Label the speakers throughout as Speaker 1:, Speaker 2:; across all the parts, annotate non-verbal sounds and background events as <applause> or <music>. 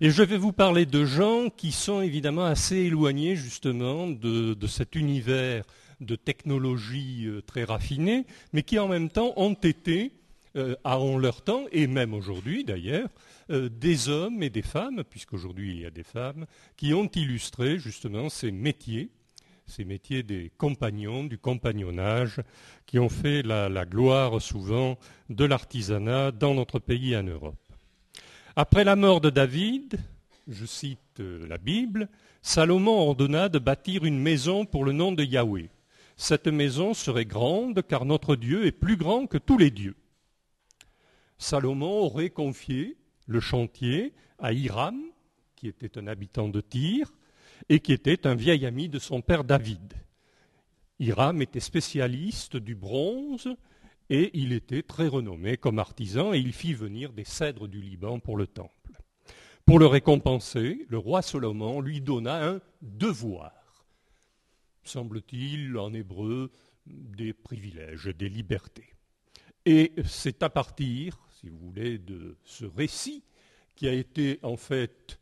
Speaker 1: Et je vais vous parler de gens qui sont évidemment assez éloignés justement de, cet univers de technologie euh, très raffinée, mais qui en même temps ont été, en euh, leur temps, et même aujourd'hui d'ailleurs, euh, des hommes et des femmes, puisqu'aujourd'hui il y a des femmes, qui ont illustré justement ces métiers, ces métiers des compagnons, du compagnonnage, qui ont fait la, la gloire souvent de l'artisanat dans notre pays en Europe. Après la mort de David, je cite euh, la Bible, Salomon ordonna de bâtir une maison pour le nom de Yahweh. Cette maison serait grande car notre Dieu est plus grand que tous les dieux. Salomon aurait confié le chantier à Hiram, qui était un habitant de Tyr et qui était un vieil ami de son père David. Hiram était spécialiste du bronze et il était très renommé comme artisan et il fit venir des cèdres du Liban pour le temple. Pour le récompenser, le roi Salomon lui donna un devoir, semble-t-il en hébreu, des privilèges, des libertés. Et c'est à partir, si vous voulez, de ce récit qui a été en fait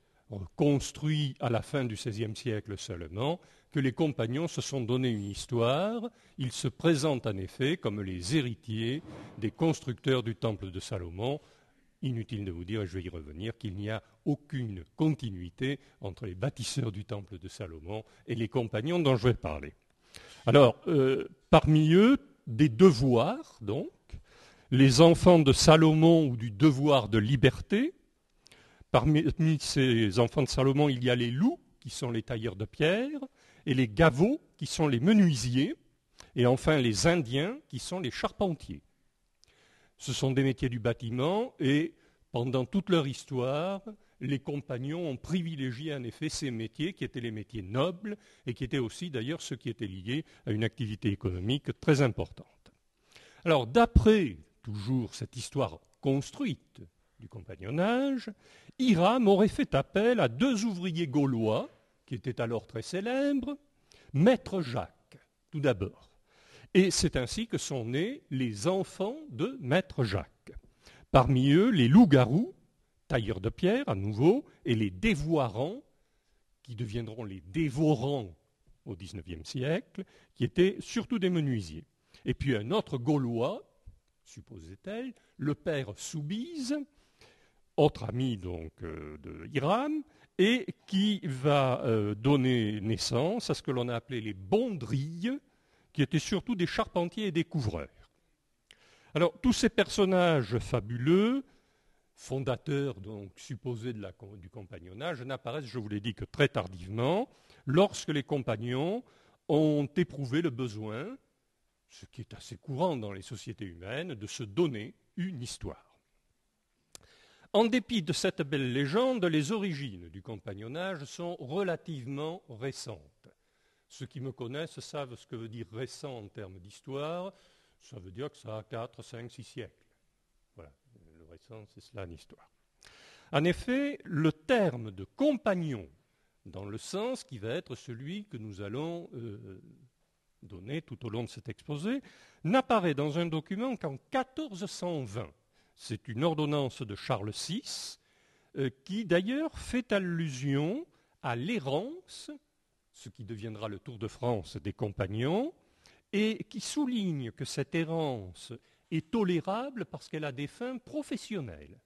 Speaker 1: construit à la fin du XVIe siècle seulement, que les compagnons se sont donné une histoire. Ils se présentent en effet comme les héritiers des constructeurs du temple de Salomon. Inutile de vous dire, et je vais y revenir, qu'il n'y a aucune continuité entre les bâtisseurs du temple de Salomon et les compagnons dont je vais parler. Alors, euh, parmi eux, des devoirs, donc, les enfants de Salomon ou du devoir de liberté. Parmi ces enfants de Salomon, il y a les loups, qui sont les tailleurs de pierre, et les gavots, qui sont les menuisiers, et enfin les Indiens, qui sont les charpentiers. Ce sont des métiers du bâtiment, et pendant toute leur histoire, les compagnons ont privilégié en effet ces métiers qui étaient les métiers nobles et qui étaient aussi d'ailleurs ceux qui étaient liés à une activité économique très importante. Alors d'après toujours cette histoire construite du compagnonnage, Hiram aurait fait appel à deux ouvriers gaulois qui était alors très célèbre, Maître Jacques, tout d'abord. Et c'est ainsi que sont nés les enfants de Maître Jacques. Parmi eux, les loups-garous, tailleurs de pierre à nouveau, et les dévoirants, qui deviendront les dévorants au XIXe siècle, qui étaient surtout des menuisiers. Et puis un autre Gaulois, supposait-elle, le père Soubise, autre ami donc euh, de Hiram, et qui va euh, donner naissance à ce que l'on a appelé les bondrilles, qui étaient surtout des charpentiers et des couvreurs. Alors, tous ces personnages fabuleux, fondateurs donc supposés du compagnonnage, n'apparaissent, je vous l'ai dit, que très tardivement, lorsque les compagnons ont éprouvé le besoin, ce qui est assez courant dans les sociétés humaines, de se donner une histoire. En dépit de cette belle légende, les origines du compagnonnage sont relativement récentes. Ceux qui me connaissent savent ce que veut dire récent en termes d'histoire. Ça veut dire que ça a 4, 5, 6 siècles. Voilà, le récent, c'est cela en histoire. En effet, le terme de compagnon, dans le sens qui va être celui que nous allons euh, donner tout au long de cet exposé, n'apparaît dans un document qu'en 1420. C'est une ordonnance de Charles VI euh, qui d'ailleurs fait allusion à l'errance, ce qui deviendra le Tour de France des compagnons, et qui souligne que cette errance est tolérable parce qu'elle a des fins professionnelles.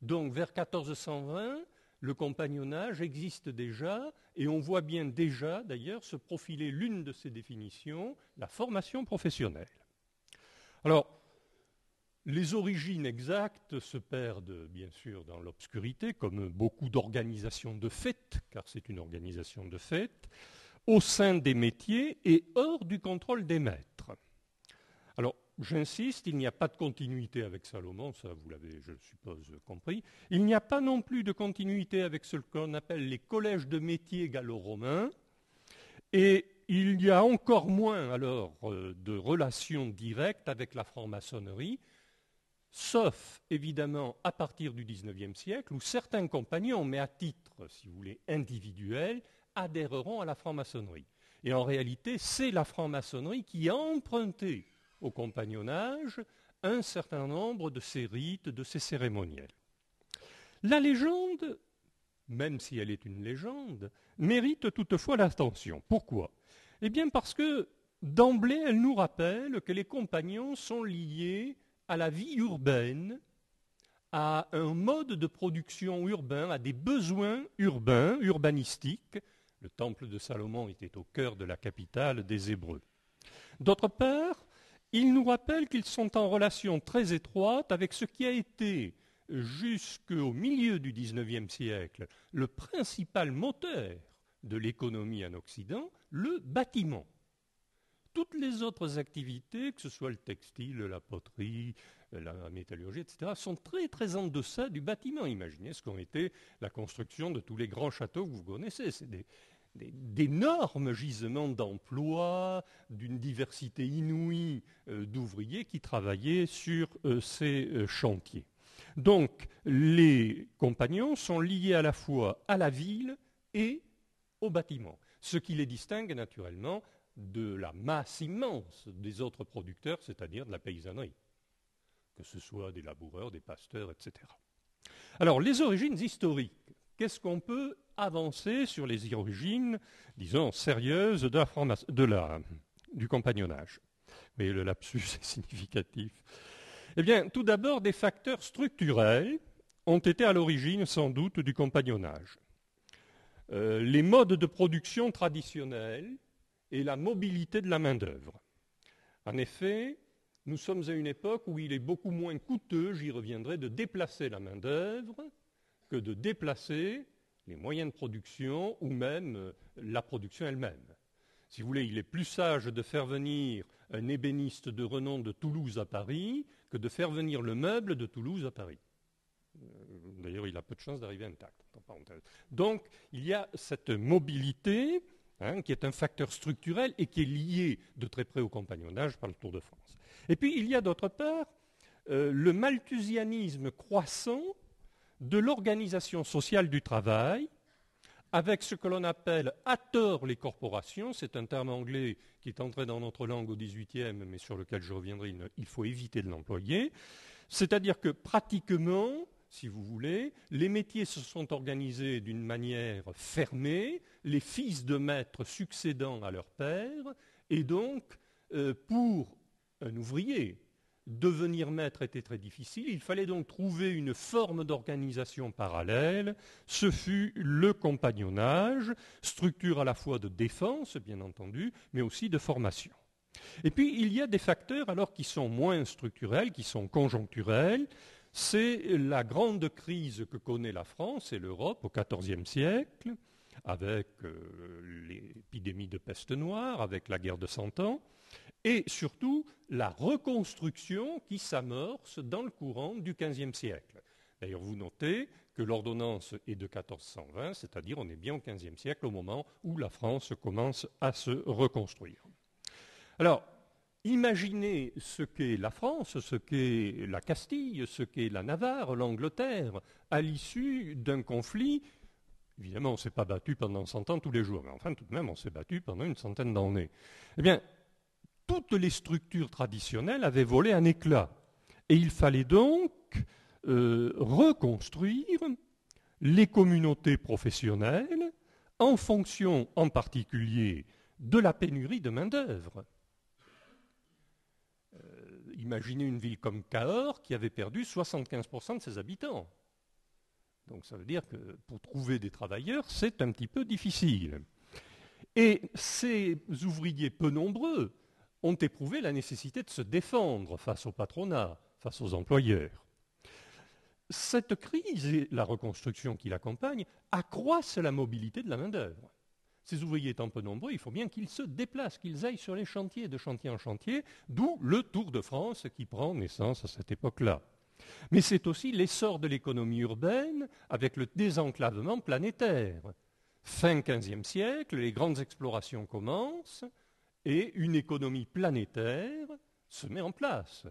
Speaker 1: Donc vers 1420, le compagnonnage existe déjà, et on voit bien déjà, d'ailleurs, se profiler l'une de ces définitions, la formation professionnelle. Alors, les origines exactes se perdent bien sûr dans l'obscurité, comme beaucoup d'organisations de fêtes, car c'est une organisation de fêtes, au sein des métiers et hors du contrôle des maîtres. Alors, j'insiste, il n'y a pas de continuité avec Salomon, ça vous l'avez, je suppose, compris. Il n'y a pas non plus de continuité avec ce qu'on appelle les collèges de métiers gallo-romains, et il y a encore moins alors euh, de relations directes avec la franc-maçonnerie, sauf évidemment à partir du XIXe siècle, où certains compagnons, mais à titre, si vous voulez, individuel, adhéreront à la franc-maçonnerie. Et en réalité, c'est la franc-maçonnerie qui a emprunté au compagnonnage un certain nombre de ses rites, de ses cérémoniels. La légende, même si elle est une légende, mérite toutefois l'attention. Pourquoi Eh bien parce que d'emblée, elle nous rappelle que les compagnons sont liés à la vie urbaine, à un mode de production urbain, à des besoins urbains, urbanistiques. Le temple de Salomon était au cœur de la capitale des Hébreux. D'autre part, il nous rappelle qu'ils sont en relation très étroite avec ce qui a été, jusqu'au milieu du XIXe siècle, le principal moteur de l'économie en Occident, le bâtiment toutes les autres activités, que ce soit le textile, la poterie, la métallurgie, etc., sont très très en deçà du bâtiment. Imaginez ce qu'ont été la construction de tous les grands châteaux que vous connaissez. C'est des, d'énormes gisements d'emplois, d'une diversité inouïe euh, d'ouvriers qui travaillaient sur euh, ces euh, chantiers. Donc les compagnons sont liés à la fois à la ville et au bâtiment, ce qui les distingue naturellement de la masse immense des autres producteurs, c'est-à-dire de la paysannerie, que ce soit des laboureurs, des pasteurs, etc. Alors, les origines historiques. Qu'est-ce qu'on peut avancer sur les origines, disons, sérieuses de la, du compagnonnage Mais le lapsus <laughs> est significatif. Eh bien, tout d'abord, des facteurs structurels ont été à l'origine, sans doute, du compagnonnage. Euh, les modes de production traditionnels, et la mobilité de la main-d'œuvre. En effet, nous sommes à une époque où il est beaucoup moins coûteux, j'y reviendrai, de déplacer la main-d'œuvre que de déplacer les moyens de production ou même euh, la production elle-même. Si vous voulez, il est plus sage de faire venir un ébéniste de renom de Toulouse à Paris que de faire venir le meuble de Toulouse à Paris. Euh, d'ailleurs, il a peu de chances d'arriver intact. Donc, il y a cette mobilité Hein, qui est un facteur structurel et qui est lié de très près au compagnonnage par le Tour de France. Et puis il y a d'autre part euh, le malthusianisme croissant de l'organisation sociale du travail, avec ce que l'on appelle à tort les corporations, c'est un terme anglais qui est entré dans notre langue au XVIIIe, mais sur lequel je reviendrai, il faut éviter de l'employer, c'est-à-dire que pratiquement, si vous voulez. Les métiers se sont organisés d'une manière fermée, les fils de maîtres succédant à leur père, et donc, euh, pour un ouvrier, devenir maître était très difficile. Il fallait donc trouver une forme d'organisation parallèle. Ce fut le compagnonnage, structure à la fois de défense, bien entendu, mais aussi de formation. Et puis, il y a des facteurs alors qui sont moins structurels, qui sont conjoncturels c'est la grande crise que connaît la France et l'Europe au XIVe siècle, avec euh, l'épidémie de peste noire, avec la guerre de Cent Ans, et surtout la reconstruction qui s'amorce dans le courant du XVe siècle. D'ailleurs, vous notez que l'ordonnance est de 1420, c'est-à-dire on est bien au XVe siècle au moment où la France commence à se reconstruire. Alors, Imaginez ce qu'est la France, ce qu'est la Castille, ce qu'est la Navarre, l'Angleterre, à l'issue d'un conflit. Évidemment, on ne s'est pas battu pendant 100 ans tous les jours, mais enfin, tout de même, on s'est battu pendant une centaine d'années. Eh bien, toutes les structures traditionnelles avaient volé un éclat. Et il fallait donc euh, reconstruire les communautés professionnelles en fonction en particulier de la pénurie de main-d'œuvre imaginez une ville comme Cahors qui avait perdu 75% de ses habitants. Donc ça veut dire que pour trouver des travailleurs, c'est un petit peu difficile. Et ces ouvriers peu nombreux ont éprouvé la nécessité de se défendre face au patronat, face aux employeurs. Cette crise et la reconstruction qui l'accompagne accroissent la mobilité de la main-d'œuvre. Ces ouvriers étant peu nombreux, il faut bien qu'ils se déplacent, qu'ils aillent sur les chantiers, de chantier en chantier, d'où le Tour de France qui prend naissance à cette époque-là. Mais c'est aussi l'essor de l'économie urbaine avec le désenclavement planétaire. Fin XVe siècle, les grandes explorations commencent et une économie planétaire se met en place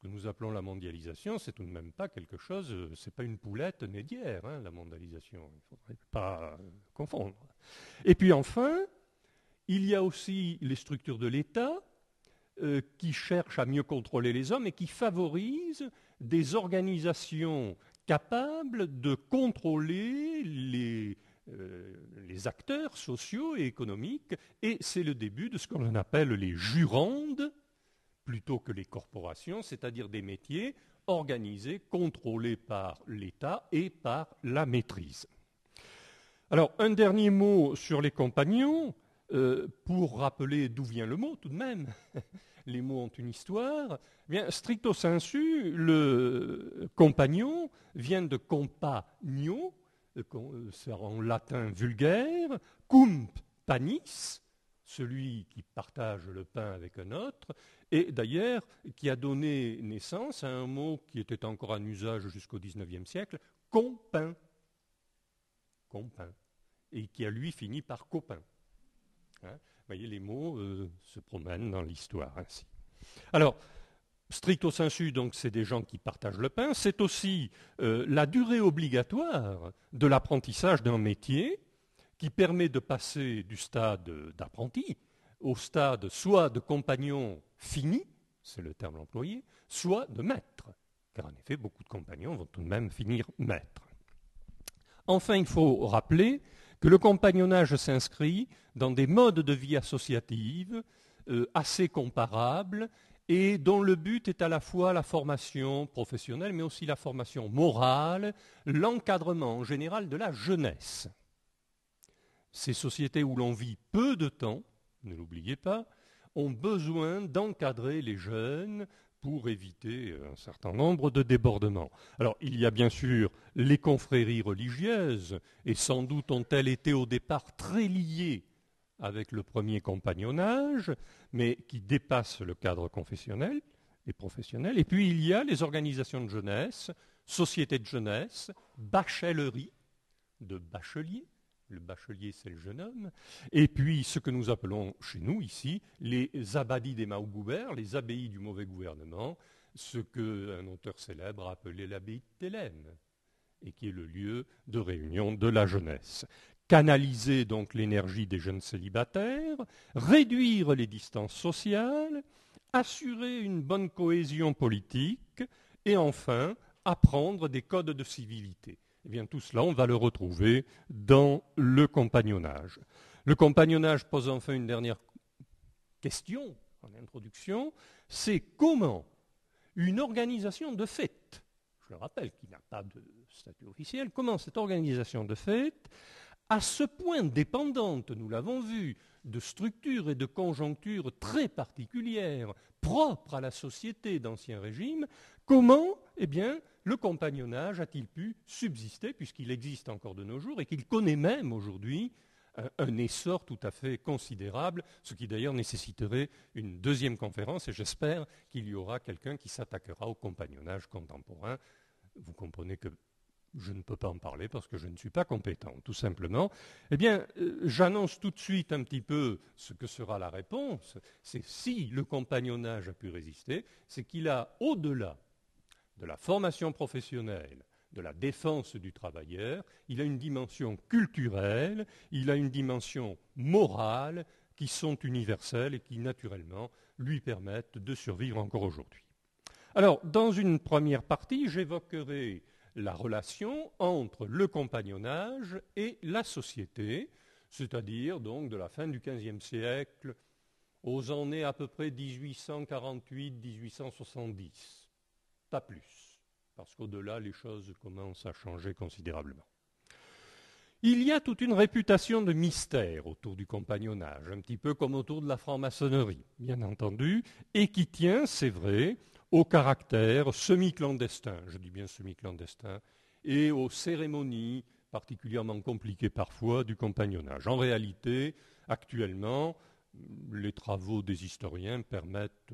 Speaker 1: que nous appelons la mondialisation, c'est tout de même pas quelque chose, euh, c'est pas une poulette nédière, hein, la mondialisation. Il ne faudrait pas euh, confondre. Et puis enfin, il y a aussi les structures de l'État euh, qui cherchent à mieux contrôler les hommes et qui favorisent des organisations capables de contrôler les acteurs sociaux et économiques. Et c'est le début de ce qu'on appelle les jurandes, plutôt que les corporations, c'est-à-dire des métiers organisés, contrôlés par l'État et par la maîtrise. Alors, un dernier mot sur les compagnons, euh, pour rappeler d'où vient le mot tout de même. <laughs> les mots ont une histoire. Eh bien, stricto sensu, le compagnon vient de compagno, c'est euh, euh, en latin vulgaire, cum panis, celui qui partage le pain avec un autre, et d'ailleurs qui a donné naissance à un mot qui était encore en usage jusqu'au XIXe siècle, compain », compain Et qui a lui fini par copain. Hein? vous voyez, les mots euh, se promènent dans l'histoire ainsi. Alors, stricto sensu, donc, c'est des gens qui partagent le pain. C'est aussi euh, la durée obligatoire de l'apprentissage d'un métier qui permet de passer du stade d'apprenti au stade soit de compagnon fini, c'est le terme employé, soit de maître, car en effet, beaucoup de compagnons vont tout de même finir maître. Enfin, il faut rappeler que le compagnonnage s'inscrit dans des modes de vie associative euh, assez comparables et dont le but est à la fois la formation professionnelle, mais aussi la formation morale, l'encadrement en général de la jeunesse. Ces sociétés où l'on vit peu de temps, ne l'oubliez pas, ont besoin d'encadrer les jeunes pour éviter un certain nombre de débordements. Alors, il y a bien sûr les confréries religieuses, et sans doute ont-elles été au départ très liées avec le premier compagnonnage, mais qui dépassent le cadre confessionnel et professionnel. Et puis, il y a les organisations de jeunesse, sociétés de jeunesse, bachellerie de bacheliers, le bachelier, c'est le jeune homme. Et puis, ce que nous appelons chez nous ici les abadis des Maougoubert, les abbayes du mauvais gouvernement, ce qu'un auteur célèbre a appelé l'abbaye de et qui est le lieu de réunion de la jeunesse. Canaliser donc l'énergie des jeunes célibataires, réduire les distances sociales, assurer une bonne cohésion politique, et enfin, apprendre des codes de civilité. Eh bien, tout cela, on va le retrouver dans le compagnonnage. Le compagnonnage pose enfin une dernière question en introduction, c'est comment une organisation de fête, je le rappelle qui n'a pas de statut officiel, comment cette organisation de fête, à ce point dépendante, nous l'avons vu, de structures et de conjonctures très particulières, propres à la société d'Ancien Régime, comment, eh bien, le compagnonnage a-t-il pu subsister, puisqu'il existe encore de nos jours, et qu'il connaît même aujourd'hui euh, un essor tout à fait considérable, ce qui d'ailleurs nécessiterait une deuxième conférence, et j'espère qu'il y aura quelqu'un qui s'attaquera au compagnonnage contemporain. Vous comprenez que je ne peux pas en parler parce que je ne suis pas compétent, tout simplement. Eh bien, euh, j'annonce tout de suite un petit peu ce que sera la réponse. C'est si le compagnonnage a pu résister, c'est qu'il a, au-delà de la formation professionnelle, de la défense du travailleur, il a une dimension culturelle, il a une dimension morale qui sont universelles et qui, naturellement, lui permettent de survivre encore aujourd'hui. Alors, dans une première partie, j'évoquerai la relation entre le compagnonnage et la société, c'est-à-dire donc de la fin du XVe siècle aux années à peu près 1848-1870 pas plus, parce qu'au-delà, les choses commencent à changer considérablement. Il y a toute une réputation de mystère autour du compagnonnage, un petit peu comme autour de la franc-maçonnerie, bien entendu, et qui tient, c'est vrai, au caractère semi-clandestin, je dis bien semi-clandestin, et aux cérémonies particulièrement compliquées parfois du compagnonnage. En réalité, actuellement, les travaux des historiens permettent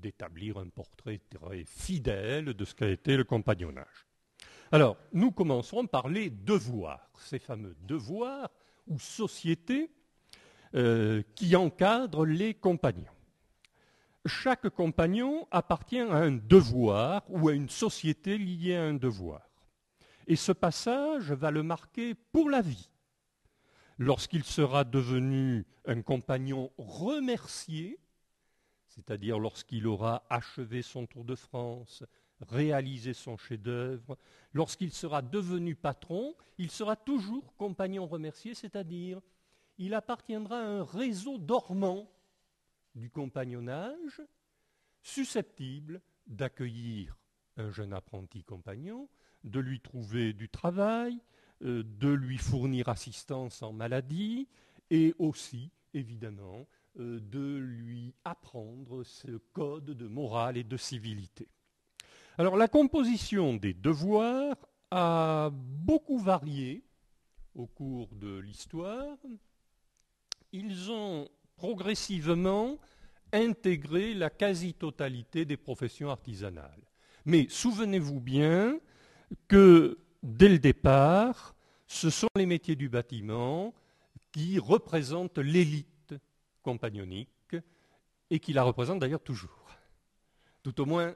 Speaker 1: d'établir un portrait très fidèle de ce qu'a été le compagnonnage. Alors, nous commencerons par les devoirs, ces fameux devoirs ou sociétés euh, qui encadrent les compagnons. Chaque compagnon appartient à un devoir ou à une société liée à un devoir. Et ce passage va le marquer pour la vie lorsqu'il sera devenu un compagnon remercié, c'est-à-dire lorsqu'il aura achevé son Tour de France, réalisé son chef-d'œuvre, lorsqu'il sera devenu patron, il sera toujours compagnon remercié, c'est-à-dire il appartiendra à un réseau dormant du compagnonnage susceptible d'accueillir un jeune apprenti compagnon, de lui trouver du travail, euh, de lui fournir assistance en maladie et aussi, évidemment, euh, de lui apprendre ce code de morale et de civilité. Alors la composition des devoirs a beaucoup varié au cours de l'histoire. Ils ont progressivement intégré la quasi-totalité des professions artisanales. Mais souvenez-vous bien que dès le départ, ce sont les métiers du bâtiment qui représentent l'élite compagnonique et qui la représentent d'ailleurs toujours. Tout au moins,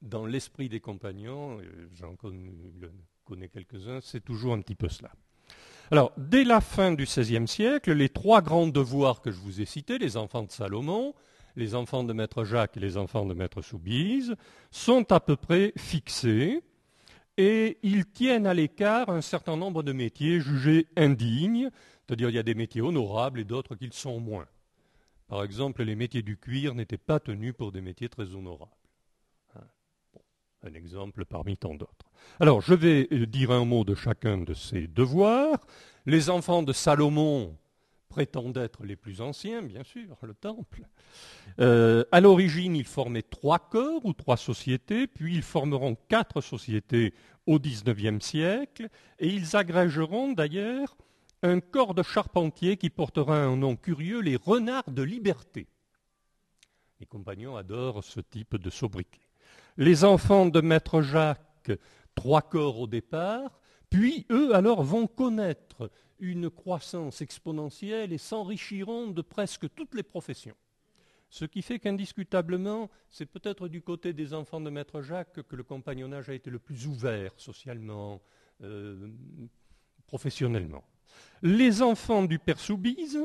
Speaker 1: dans l'esprit des compagnons, j'en connais quelques-uns, c'est toujours un petit peu cela. Alors, dès la fin du XVIe siècle, les trois grands devoirs que je vous ai cités, les enfants de Salomon, les enfants de Maître Jacques et les enfants de Maître Soubise, sont à peu près fixés et ils tiennent à l'écart un certain nombre de métiers jugés indignes, c'est-à-dire il y a des métiers honorables et d'autres qu'ils sont moins. Par exemple, les métiers du cuir n'étaient pas tenus pour des métiers très honorables. Hein, un exemple parmi tant d'autres. Alors, je vais euh, dire un mot de chacun de ces devoirs. Les enfants de Salomon prétendent être les plus anciens, bien sûr, le temple. A euh, à l'origine, ils formaient trois corps ou trois sociétés, puis ils formeront quatre sociétés au XIXe siècle, et ils agrégeront d'ailleurs un corps de charpentiers qui portera un nom curieux, les renards de liberté. Mes compagnons adorent ce type de sobriquet. Les enfants de Maître Jacques, trois corps au départ, puis eux, alors, vont connaître une croissance exponentielle et s'enrichiront de presque toutes les professions. Ce qui fait qu'indiscutablement, c'est peut-être du côté des enfants de Maître Jacques que le compagnonnage a été le plus ouvert socialement, euh, professionnellement. Les enfants du père Soubise,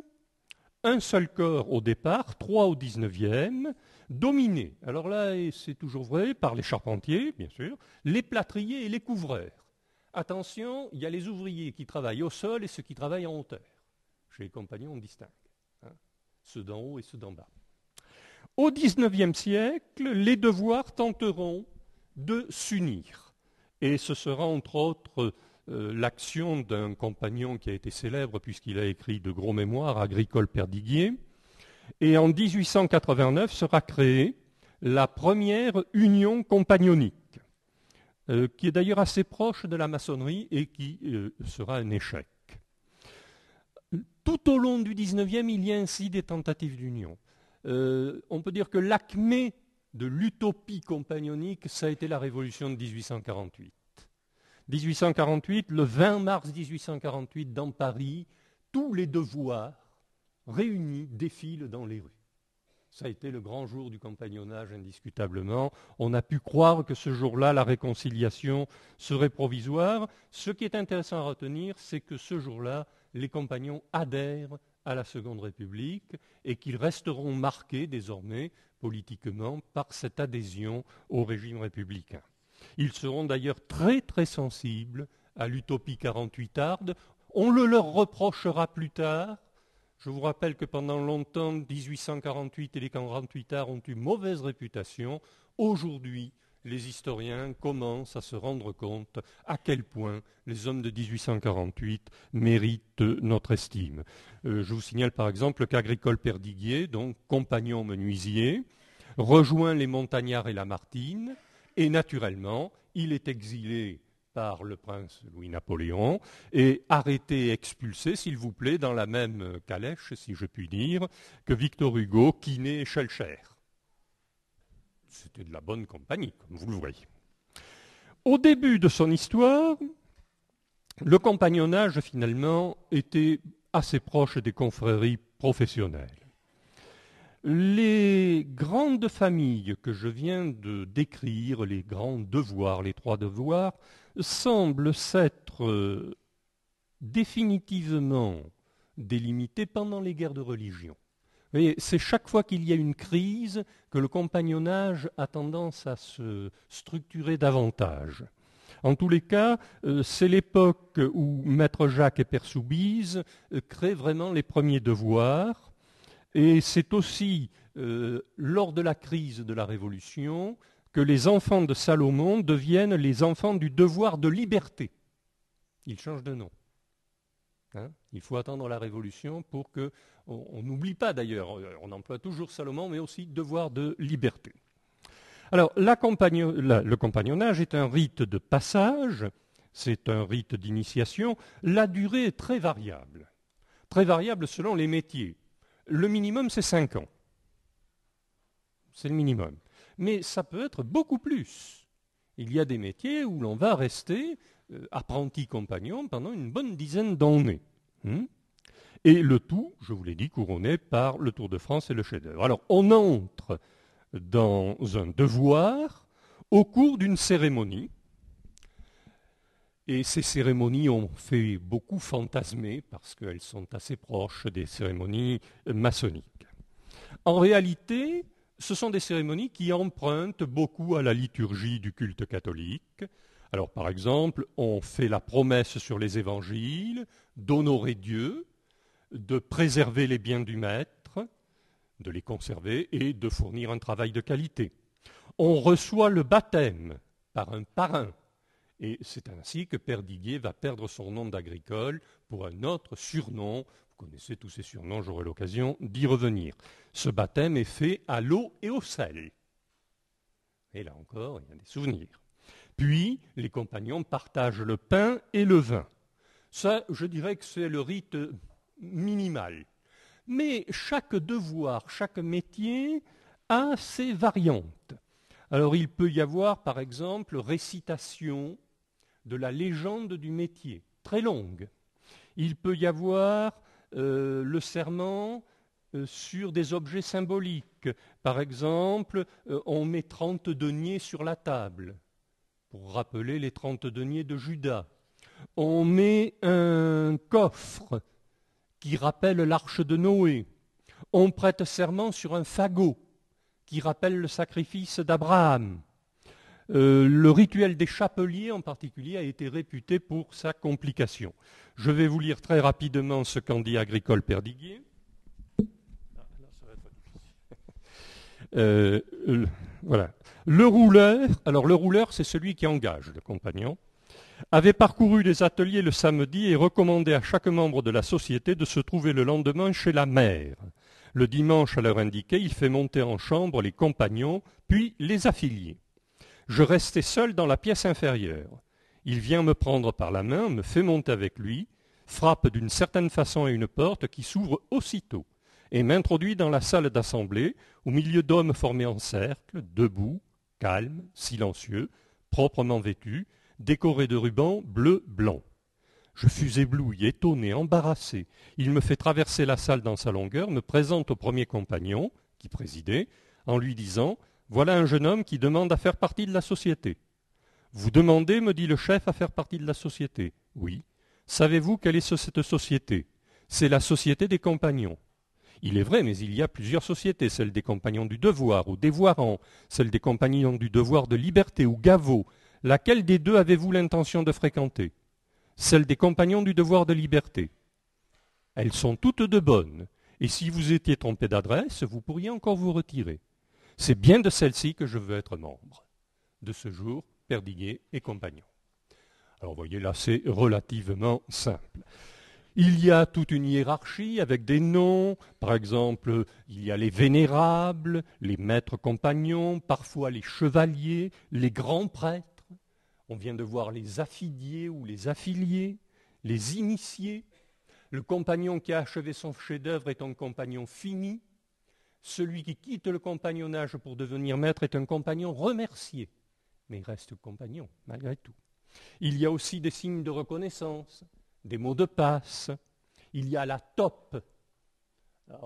Speaker 1: un seul corps au départ, trois au 19e, dominés, alors là, c'est toujours vrai, par les charpentiers, bien sûr, les plâtriers et les couvreurs. Attention, il y a les ouvriers qui travaillent au sol et ceux qui travaillent en hauteur. Chez les compagnons, on distingue hein. ceux d'en haut et ceux d'en bas. Au XIXe siècle, les devoirs tenteront de s'unir. Et ce sera entre autres euh, l'action d'un compagnon qui a été célèbre puisqu'il a écrit de gros mémoires, Agricole Perdiguier. Et en 1889 sera créée la première union compagnonique euh, qui est d'ailleurs assez proche de la maçonnerie et qui euh, sera un échec. Tout au long du XIXe, il y a ainsi des tentatives d'union. Euh, on peut dire que l'acmé de l'utopie compagnonique, ça a été la révolution de 1848. 1848, le 20 mars 1848, dans Paris, tous les devoirs réunis défilent dans les rues. Ça a été le grand jour du compagnonnage, indiscutablement. On a pu croire que ce jour-là, la réconciliation serait provisoire. Ce qui est intéressant à retenir, c'est que ce jour-là, les compagnons adhèrent à la Seconde République et qu'ils resteront marqués désormais politiquement par cette adhésion au régime républicain. Ils seront d'ailleurs très très sensibles à l'utopie 48 arde. On le leur reprochera plus tard, je vous rappelle que pendant longtemps, 1848 et les 48 arts ont eu mauvaise réputation. Aujourd'hui, les historiens commencent à se rendre compte à quel point les hommes de 1848 méritent notre estime. Euh, je vous signale par exemple qu'Agricole Perdiguier, donc compagnon menuisier, rejoint les montagnards et Lamartine, et naturellement, il est exilé par le prince Louis-Napoléon et arrêté, expulsé, s'il vous plaît, dans la même calèche, si je puis dire, que Victor Hugo, Kiné et cher. C'était de la bonne compagnie, comme vous le voyez. Au début de son histoire, le compagnonnage, finalement, était assez proche des confréries professionnelles. Les grandes familles que je viens de décrire, les grands devoirs, les trois devoirs, semblent s'être euh, définitivement délimités pendant les guerres de religion. C'est chaque fois qu'il y a une crise que le compagnonnage a tendance à se structurer davantage. En tous les cas, euh, c'est l'époque où Maître Jacques et Père Soubise euh, créent vraiment les premiers devoirs, et c'est aussi euh, lors de la crise de la Révolution que les enfants de Salomon deviennent les enfants du devoir de liberté. Ils changent de nom. Hein Il faut attendre la Révolution pour que... On n'oublie pas d'ailleurs, euh, on emploie toujours Salomon, mais aussi devoir de liberté. Alors, le compagnonnage est un rite de passage, c'est un rite d'initiation. La durée est très variable, très variable selon les métiers le minimum, c'est 5 ans. C'est le minimum. Mais ça peut être beaucoup plus. Il y a des métiers où l'on va rester euh, apprenti compagnon pendant une bonne dizaine d'années. Hein. et le tout, je vous l'ai dit, couronné par le Tour de France et le chef-d'œuvre. Alors, on entre dans un devoir au cours d'une cérémonie et ces cérémonies ont fait beaucoup fantasmer parce qu'elles sont assez proches des cérémonies maçonniques. En réalité, ce sont des cérémonies qui empruntent beaucoup à la liturgie du culte catholique. Alors par exemple, on fait la promesse sur les évangiles d'honorer Dieu, de préserver les biens du Maître, de les conserver et de fournir un travail de qualité. On reçoit le baptême par un parrain et c'est ainsi que Didier va perdre son nom d'agricole pour un autre surnom. Vous connaissez tous ces surnoms, j'aurai l'occasion d'y revenir. Ce baptême est fait à l'eau et au sel. Et là encore, il y a des souvenirs. Puis, les compagnons partagent le pain et le vin. Ça, je dirais que c'est le rite minimal. Mais chaque devoir, chaque métier a ses variantes. Alors il peut y avoir, par exemple, récitation de la légende du métier, très longue. Il peut y avoir euh, le serment euh, sur des objets symboliques. Par exemple, euh, on met 30 deniers sur la table, pour rappeler les 30 deniers de Judas. On met un coffre qui rappelle l'arche de Noé. On prête serment sur un fagot qui rappelle le sacrifice d'Abraham. Euh, le rituel des chapeliers en particulier a été réputé pour sa complication. Je vais vous lire très rapidement ce qu'en dit Agricole Perdiguier. Euh, euh, voilà. Le rouleur, alors le rouleur, c'est celui qui engage le compagnon, avait parcouru les ateliers le samedi et recommandé à chaque membre de la société de se trouver le lendemain chez la mère. Le dimanche, à l'heure indiquée, il fait monter en chambre les compagnons, puis les affiliés. Je restais seul dans la pièce inférieure. Il vient me prendre par la main, me fait monter avec lui, frappe d'une certaine façon à une porte qui s'ouvre aussitôt, et m'introduit dans la salle d'assemblée, au milieu d'hommes formés en cercle, debout, calmes, silencieux, proprement vêtus, décorés de rubans bleu-blanc. Je fus ébloui, étonné, embarrassé. Il me fait traverser la salle dans sa longueur, me présente au premier compagnon, qui présidait, en lui disant voilà un jeune homme qui demande à faire partie de la société. Vous demandez, me dit le chef, à faire partie de la société. Oui. Savez-vous quelle est cette société C'est la société des compagnons. Il est vrai, mais il y a plusieurs sociétés, celle des compagnons du devoir ou dévoirant, celle des compagnons du devoir de liberté ou Gaveau. Laquelle des deux avez-vous l'intention de fréquenter Celle des compagnons du devoir de liberté. Elles sont toutes de bonnes, et si vous étiez trompé d'adresse, vous pourriez encore vous retirer. C'est bien de celle-ci que je veux être membre. De ce jour, perdigué et compagnon. Alors vous voyez là, c'est relativement simple. Il y a toute une hiérarchie avec des noms. Par exemple, il y a les vénérables, les maîtres compagnons, parfois les chevaliers, les grands prêtres. On vient de voir les affiliés ou les affiliés, les initiés. Le compagnon qui a achevé son chef-d'œuvre est un compagnon fini. Celui qui quitte le compagnonnage pour devenir maître est un compagnon remercié, mais il reste compagnon malgré tout. Il y a aussi des signes de reconnaissance, des mots de passe. Il y a la top.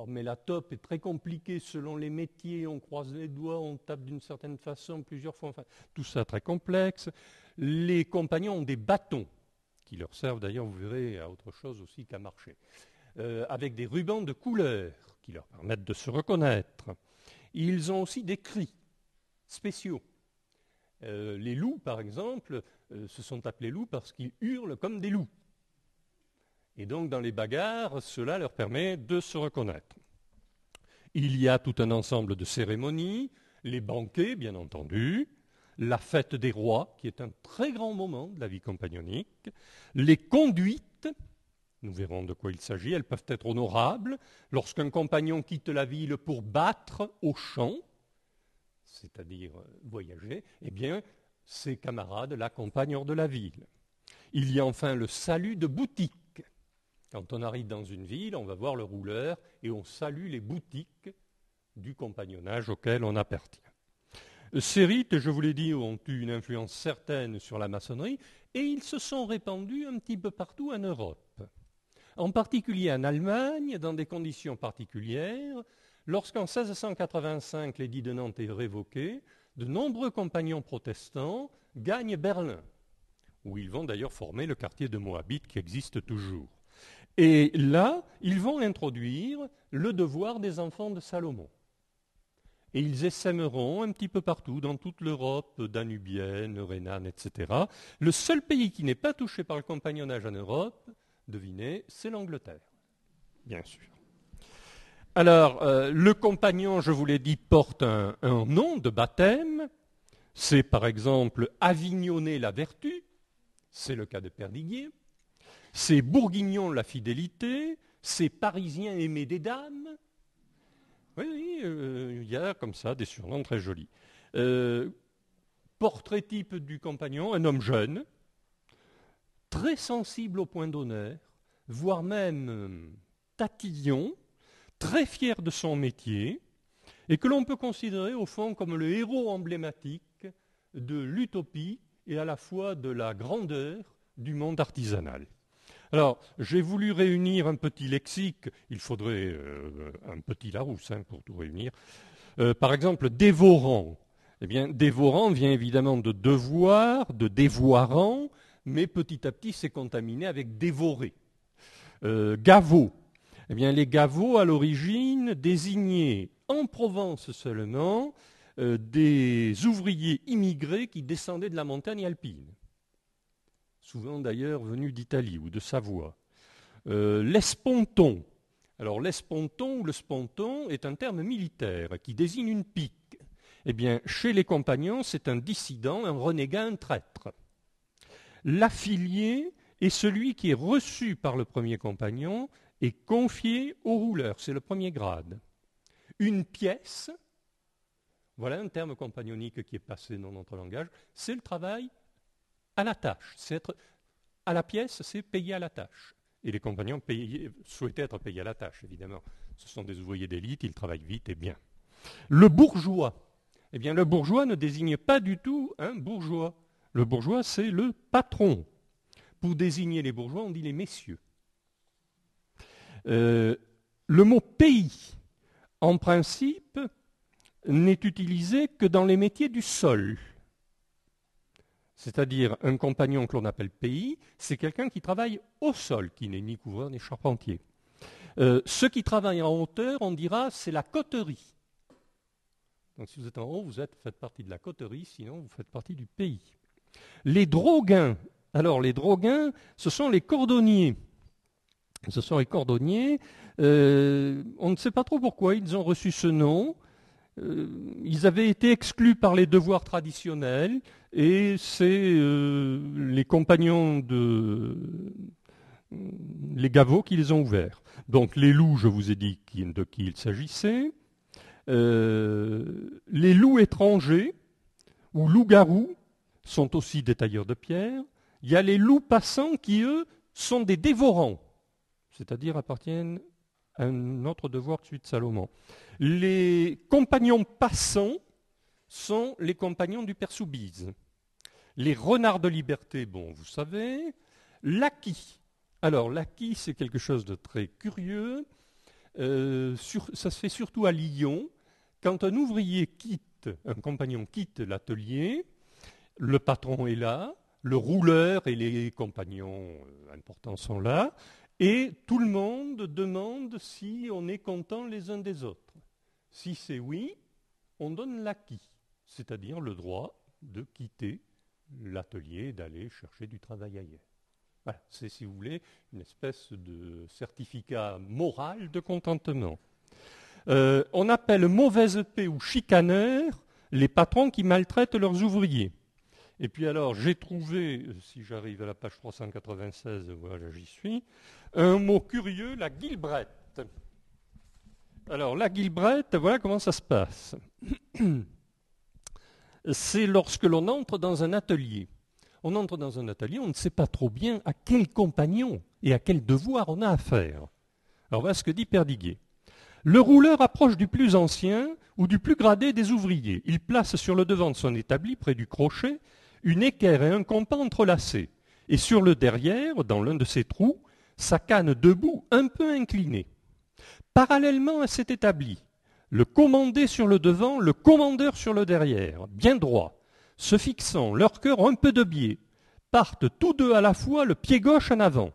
Speaker 1: mais la top est très compliquée selon les métiers. On croise les doigts, on tape d'une certaine façon plusieurs fois. tout ça très complexe. Les compagnons ont des bâtons qui leur servent d'ailleurs, vous verrez, à autre chose aussi qu'à marcher, euh, avec des rubans de couleur qui leur permettent de se reconnaître. Ils ont aussi des cris spéciaux. Euh, les loups, par exemple, euh, se sont appelés loups parce qu'ils hurlent comme des loups. Et donc, dans les bagarres, cela leur permet de se reconnaître. Il y a tout un ensemble de cérémonies, les banquets, bien entendu, la fête des rois, qui est un très grand moment de la vie compagnonique, les conduites, nous verrons de quoi il s'agit. Elles peuvent être honorables lorsqu'un compagnon quitte la ville pour battre au champ, c'est-à-dire euh, voyager, eh bien, ses camarades l'accompagnent hors de la ville. Il y a enfin le salut de boutique. Quand on arrive dans une ville, on va voir le rouleur et on salue les boutiques du compagnonnage auquel on appartient. Ces rites, je vous l'ai dit, ont eu une influence certaine sur la maçonnerie et ils se sont répandus un petit peu partout en Europe en particulier en Allemagne, dans des conditions particulières. Lorsqu'en 1685 l'édit de Nantes est révoqué, de nombreux compagnons protestants gagnent Berlin, où ils vont d'ailleurs former le quartier de Moabit qui existe toujours. Et là, ils vont introduire le devoir des enfants de Salomon. Et ils essaimeront un petit peu partout, dans toute l'Europe danubienne, rhénane, etc. Le seul pays qui n'est pas touché par le compagnonnage en Europe, Devinez, c'est l'Angleterre, bien sûr. Alors, euh, le compagnon, je vous l'ai dit, porte un, nom de baptême. C'est par exemple Avignonnet la vertu, c'est le cas de Perdiguier. C'est Bourguignon la fidélité, c'est Parisien aimé des dames. Oui, euh, il y a comme ça des surnoms très jolis. Euh, portrait type du compagnon, un homme jeune, très sensible au point d'honneur, voire même euh, tatillon, très fier de son métier, et que l'on peut considérer au fond comme le héros emblématique de l'utopie et à la fois de la grandeur du monde artisanal. Alors, j'ai voulu réunir un petit lexique, il faudrait euh, un petit Larousse hein, pour tout réunir. Euh, par exemple, dévorant. Eh bien, dévorant vient évidemment de devoir, de dévoirant, mais petit à petit s'est contaminé avec dévoré. Euh, eh bien, les Gavots, à l'origine, désignaient en Provence seulement euh, des ouvriers immigrés qui descendaient de la montagne alpine, souvent d'ailleurs venus d'Italie ou de Savoie. Euh, l'esponton. Alors l'esponton ou le sponton est un terme militaire qui désigne une pique. Eh bien, chez les compagnons, c'est un dissident, un renégat, un traître l'affilié est celui qui est reçu par le premier compagnon et confié au rouleur. C'est le premier grade. Une pièce, voilà un terme compagnonique qui est passé dans notre langage, c'est le travail à la tâche. Être, à la pièce, c'est payer à la tâche. Et les compagnons souhaitaient être payés à la tâche, évidemment. Ce sont des ouvriers d'élite, ils travaillent vite et bien. Le bourgeois, eh bien, le bourgeois ne désigne pas du tout un bourgeois. Le bourgeois, c'est le patron. Pour désigner les bourgeois, on dit les messieurs. Euh, le mot pays, en principe, n'est utilisé que dans les métiers du sol. C'est-à-dire un compagnon que l'on appelle pays, c'est quelqu'un qui travaille au sol, qui n'est ni couvreur ni charpentier. Euh, ceux qui travaillent en hauteur, on dira, c'est la coterie. Donc si vous êtes en haut, vous êtes, faites partie de la coterie, sinon vous faites partie du pays. Les droguins, alors les droguins, ce sont les cordonniers. Ce sont les cordonniers. Euh, on ne sait pas trop pourquoi ils ont reçu ce nom. Euh, ils avaient été exclus par les devoirs traditionnels et c'est euh, les compagnons de les gavots qui les ont ouverts. Donc les loups, je vous ai dit de qui il s'agissait. les loups étrangers ou loups-garous, sont aussi des tailleurs de pierre. Il y a les loups passants qui, eux, sont des dévorants, c'est-à-dire appartiennent à un autre devoir que celui de Salomon. Les compagnons passants sont les compagnons du Père Soubise. Les renards de liberté, bon, vous savez. L'acquis. Alors, l'acquis, c'est quelque chose de très curieux. Euh, ça se fait surtout à Lyon. Quand un ouvrier quitte, un compagnon quitte l'atelier, le patron est là, le rouleur et les compagnons euh, importants sont là, et tout le monde demande si on est content les uns des autres. Si c'est oui, on donne l'acquis, c'est-à-dire le droit de quitter l'atelier et d'aller chercher du travail ailleurs. Voilà, c'est, si vous voulez, une espèce de certificat moral de contentement. Euh, on appelle mauvaise paix ou chicaneur les patrons qui maltraitent leurs ouvriers. Et puis alors, j'ai trouvé, euh, si j'arrive à la page 396, voilà, j'y suis, un mot curieux, la guilbrette. Alors, la guilbrette, voilà comment ça se passe. <clears throat> C'est lorsque l'on entre dans un atelier. On entre dans un atelier, on ne sait pas trop bien à quel compagnon et à quel devoir on a affaire. Alors voilà ce que dit Perdiguier. Le rouleur approche du plus ancien ou du plus gradé des ouvriers. Il place sur le devant de son établi, près du crochet, une équerre et un compas entrelacés. Et sur le derrière, dans l'un de ses trous, sa canne debout un peu inclinée. Parallèlement à cet établi, le commandé sur le devant, le commandeur sur le derrière, bien droit, se fixant leur cœur un peu de biais, partent tous deux à la fois le pied gauche en avant.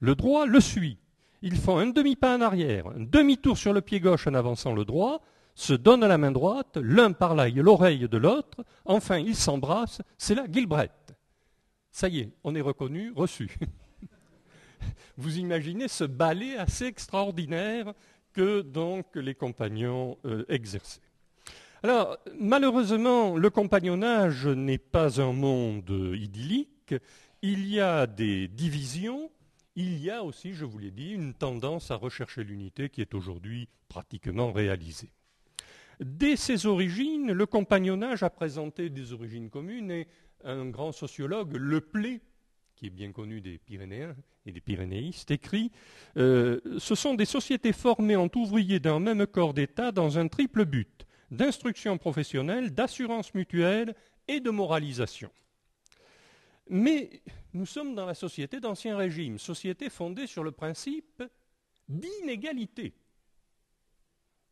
Speaker 1: Le droit le suit. Ils font un demi-pas en arrière, un demi-tour sur le pied gauche en avançant le droit, se donnent la main droite, l'un par l'oreille de l'autre, enfin ils s'embrassent, c'est la guilbrette. Ça y est, on est reconnu, reçu. <laughs> Vous imaginez ce balai assez extraordinaire que donc les compagnons euh, exerçaient. Alors, malheureusement, le compagnonnage n'est pas un monde idyllique. Il y a des divisions, il y a aussi, je vous l'ai dit, une tendance à rechercher l'unité qui est aujourd'hui pratiquement réalisée. Dès ses origines, le compagnonnage a présenté des origines communes et un grand sociologue, Le Plé, qui est bien connu des Pyrénéens et des pyrénéistes, écrit euh, Ce sont des sociétés formées en ouvriers d'un même corps d'État dans un triple but d'instruction professionnelle, d'assurance mutuelle et de moralisation. Mais nous sommes dans la société d'Ancien Régime, société fondée sur le principe d'inégalité.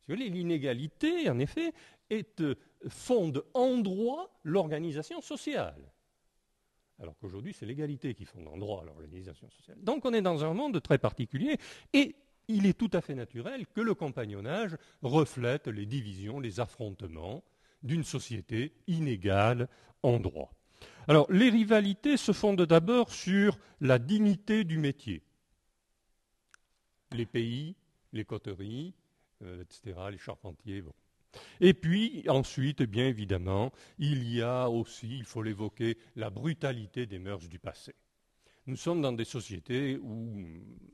Speaker 1: L'inégalité, en effet, est, euh, fonde en droit l'organisation sociale. Alors qu'aujourd'hui, c'est l'égalité qui fonde en droit l'organisation sociale. Donc on est dans un monde très particulier et il est tout à fait naturel que le compagnonnage reflète les divisions, les affrontements d'une société inégale en droit. Alors les rivalités se fondent d'abord sur la dignité du métier. Les pays, les coteries, euh, etc., les charpentiers. Bon. Et puis, ensuite, eh bien évidemment, il y a aussi, il faut l'évoquer, la brutalité des mœurs du passé. Nous sommes dans des sociétés où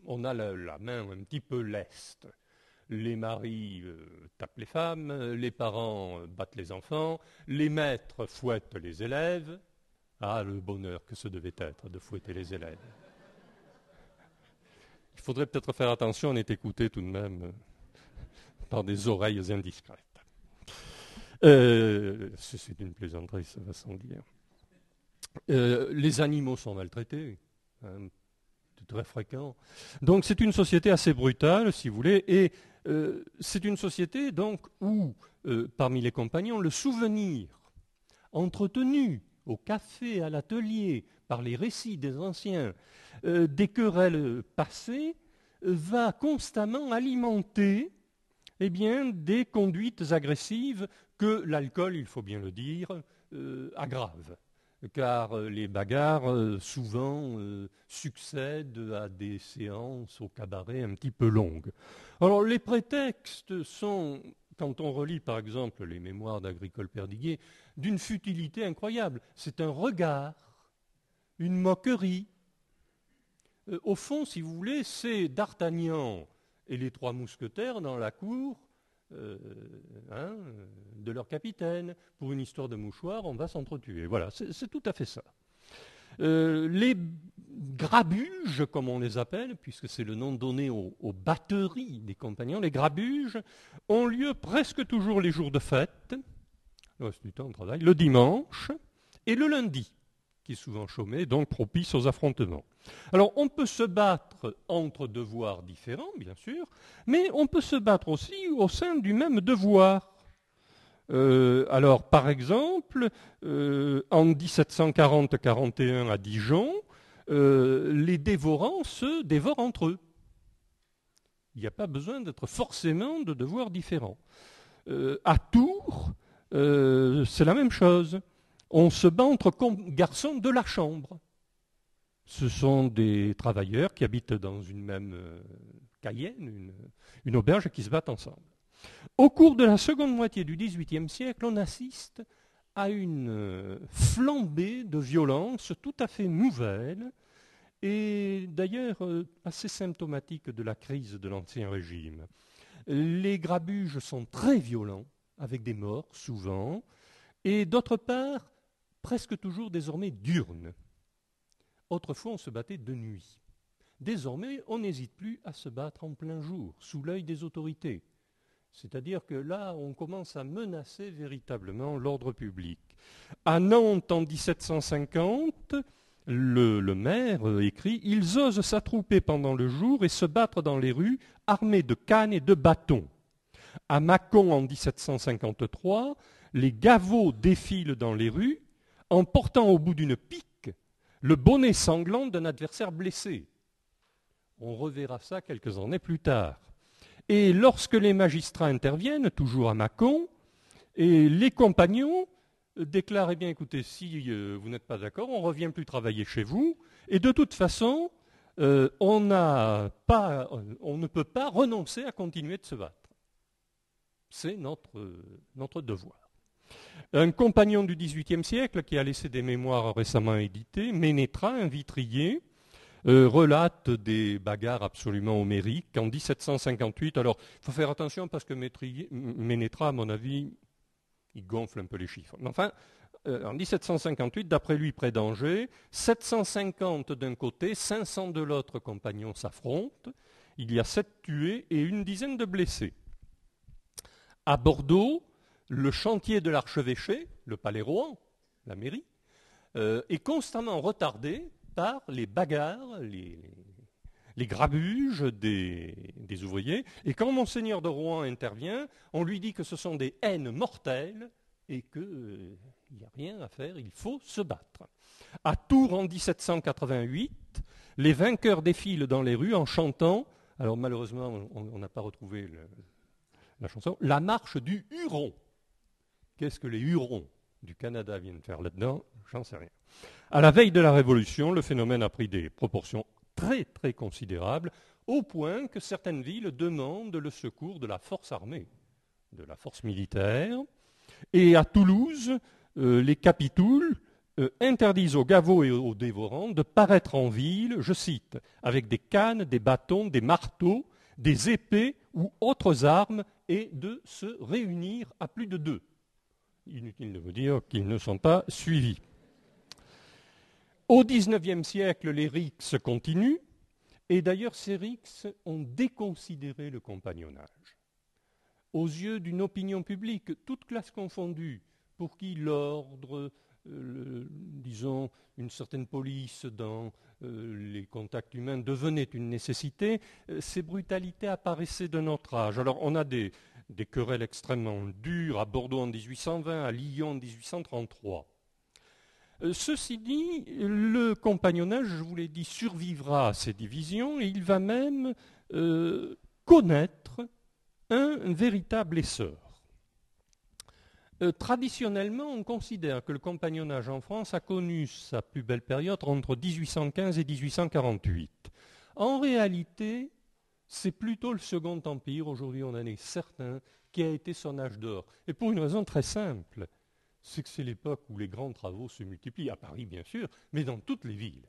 Speaker 1: on a la, main un petit peu leste. Les maris euh, tapent les femmes, les parents euh, battent les enfants, les maîtres fouettent les élèves. Ah, le bonheur que ce devait être de fouetter les élèves. Il faudrait peut-être faire attention, on est écouté tout de même par des oreilles indiscrètes. Euh, c'est une plaisanterie, ça va sans dire. Euh, les animaux sont maltraités, hein, très fréquent. Donc c'est une société assez brutale, si vous voulez, et euh, c'est une société donc où, parmi les compagnons, le souvenir entretenu au café, à l'atelier, par les récits des anciens, des querelles passées, va constamment alimenter eh bien, des conduites agressives que l'alcool, il faut bien le dire, euh, aggrave. Car euh, les bagarres, euh, souvent, succèdent à des séances au cabaret un petit peu longues. Alors, les prétextes sont, quand on relit par exemple les mémoires d'Agricole Perdiguier, d'une futilité incroyable. C'est un regard, une moquerie. au fond, si vous voulez, c'est D'Artagnan et les trois mousquetaires dans la cour euh, hein, euh, de leur capitaine. Pour une histoire de mouchoir, on va s'entretuer. Voilà, c'est tout à fait ça. Euh, les grabuges, comme on les appelle, puisque c'est le nom donné aux, batteries des compagnons, les grabuges ont lieu presque toujours les jours de fête, du temps le dimanche et le lundi qui est souvent chômé, donc propice aux affrontements. Alors on peut se battre entre devoirs différents, bien sûr, mais on peut se battre aussi au sein du même devoir. Euh, alors par exemple, euh, en 1740-41 à Dijon, euh, les dévorants se dévorent entre eux. Il n'y a pas besoin d'être forcément de devoirs différents. à Tours, c'est la même chose on se bat entre garçons de la chambre. Ce sont des travailleurs qui habitent dans une même euh, Cayenne, une, auberge, qui se battent ensemble. Au cours de la seconde moitié du XVIIIe siècle, on assiste à une euh, flambée de violence tout à fait nouvelle et d'ailleurs euh, assez symptomatique de la crise de l'Ancien Régime. Les grabuges sont très violents, avec des morts souvent, et d'autre part, presque toujours désormais d'urne. Autrefois, on se battait de nuit. Désormais, on n'hésite plus à se battre en plein jour, sous l'œil des autorités. C'est-à-dire que là, on commence à menacer véritablement l'ordre public. À Nantes, en 1750, le, maire écrit Ils osent s'attrouper pendant le jour et se battre dans les rues, armés de cannes et de bâtons. À Mâcon, en 1753, les gavots défilent dans les rues en portant au bout d'une pique le bonnet sanglant d'un adversaire blessé. On reverra ça quelques années plus tard. Et lorsque les magistrats interviennent, toujours à Macon, et les compagnons déclarent, eh bien écoutez, si euh, vous n'êtes pas d'accord, on ne revient plus travailler chez vous, et de toute façon, euh, on, ne peut pas renoncer à continuer de se battre. C'est notre euh, devoir. Un compagnon du XVIIIe siècle, qui a laissé des mémoires récemment éditées, Ménétra, un vitrier, euh, relate des bagarres absolument homériques en 1758. Alors, il faut faire attention parce que Ménétra, à mon avis, il gonfle un peu les chiffres. enfin, euh, en 1758, d'après lui, près d'Angers, 750 d'un côté, 500 de l'autre compagnons s'affrontent. Il y a sept tués et une dizaine de blessés. À Bordeaux, le chantier de l'archevêché, le palais Rouen, la mairie, euh, est constamment retardé par les bagarres, les, grabuges des, ouvriers. Et quand Monseigneur de Rouen intervient, on lui dit que ce sont des haines mortelles et qu'il n'y euh, a rien à faire, il faut se battre. À Tours, en 1788, les vainqueurs défilent dans les rues en chantant, alors malheureusement, on n'a pas retrouvé la chanson, la marche du Huron. Qu'est-ce que les Hurons du Canada viennent faire là-dedans J'en sais rien. À la veille de la Révolution, le phénomène a pris des proportions très très considérables, au point que certaines villes demandent le secours de la force armée, de la force militaire. Et à Toulouse, euh, les capitouls euh, interdisent aux gavots et aux dévorants de paraître en ville, je cite, avec des cannes, des bâtons, des marteaux, des épées ou autres armes et de se réunir à plus de deux. Inutile de vous dire qu'ils ne sont pas suivis. Au XIXe siècle, les rixes continuent, et d'ailleurs ces rixes ont déconsidéré le compagnonnage. Aux yeux d'une opinion publique, toute classe confondue, pour qui l'ordre, euh, disons, une certaine police dans euh, les contacts humains devenait une nécessité, euh, ces brutalités apparaissaient de notre âge. Alors on a des, des querelles extrêmement dures à Bordeaux en 1820, à Lyon en 1833. Euh, ceci dit, le compagnonnage, je vous l'ai dit, survivra à ces divisions et il va même euh, connaître un, véritable essor. Euh, traditionnellement, on considère que le compagnonnage en France a connu sa plus belle période entre 1815 et 1848. En réalité, c'est plutôt le Second Empire, aujourd'hui on en est certain, qui a été son âge d'or. Et pour une raison très simple, c'est que c'est l'époque où les grands travaux se multiplient, à Paris bien sûr, mais dans toutes les villes.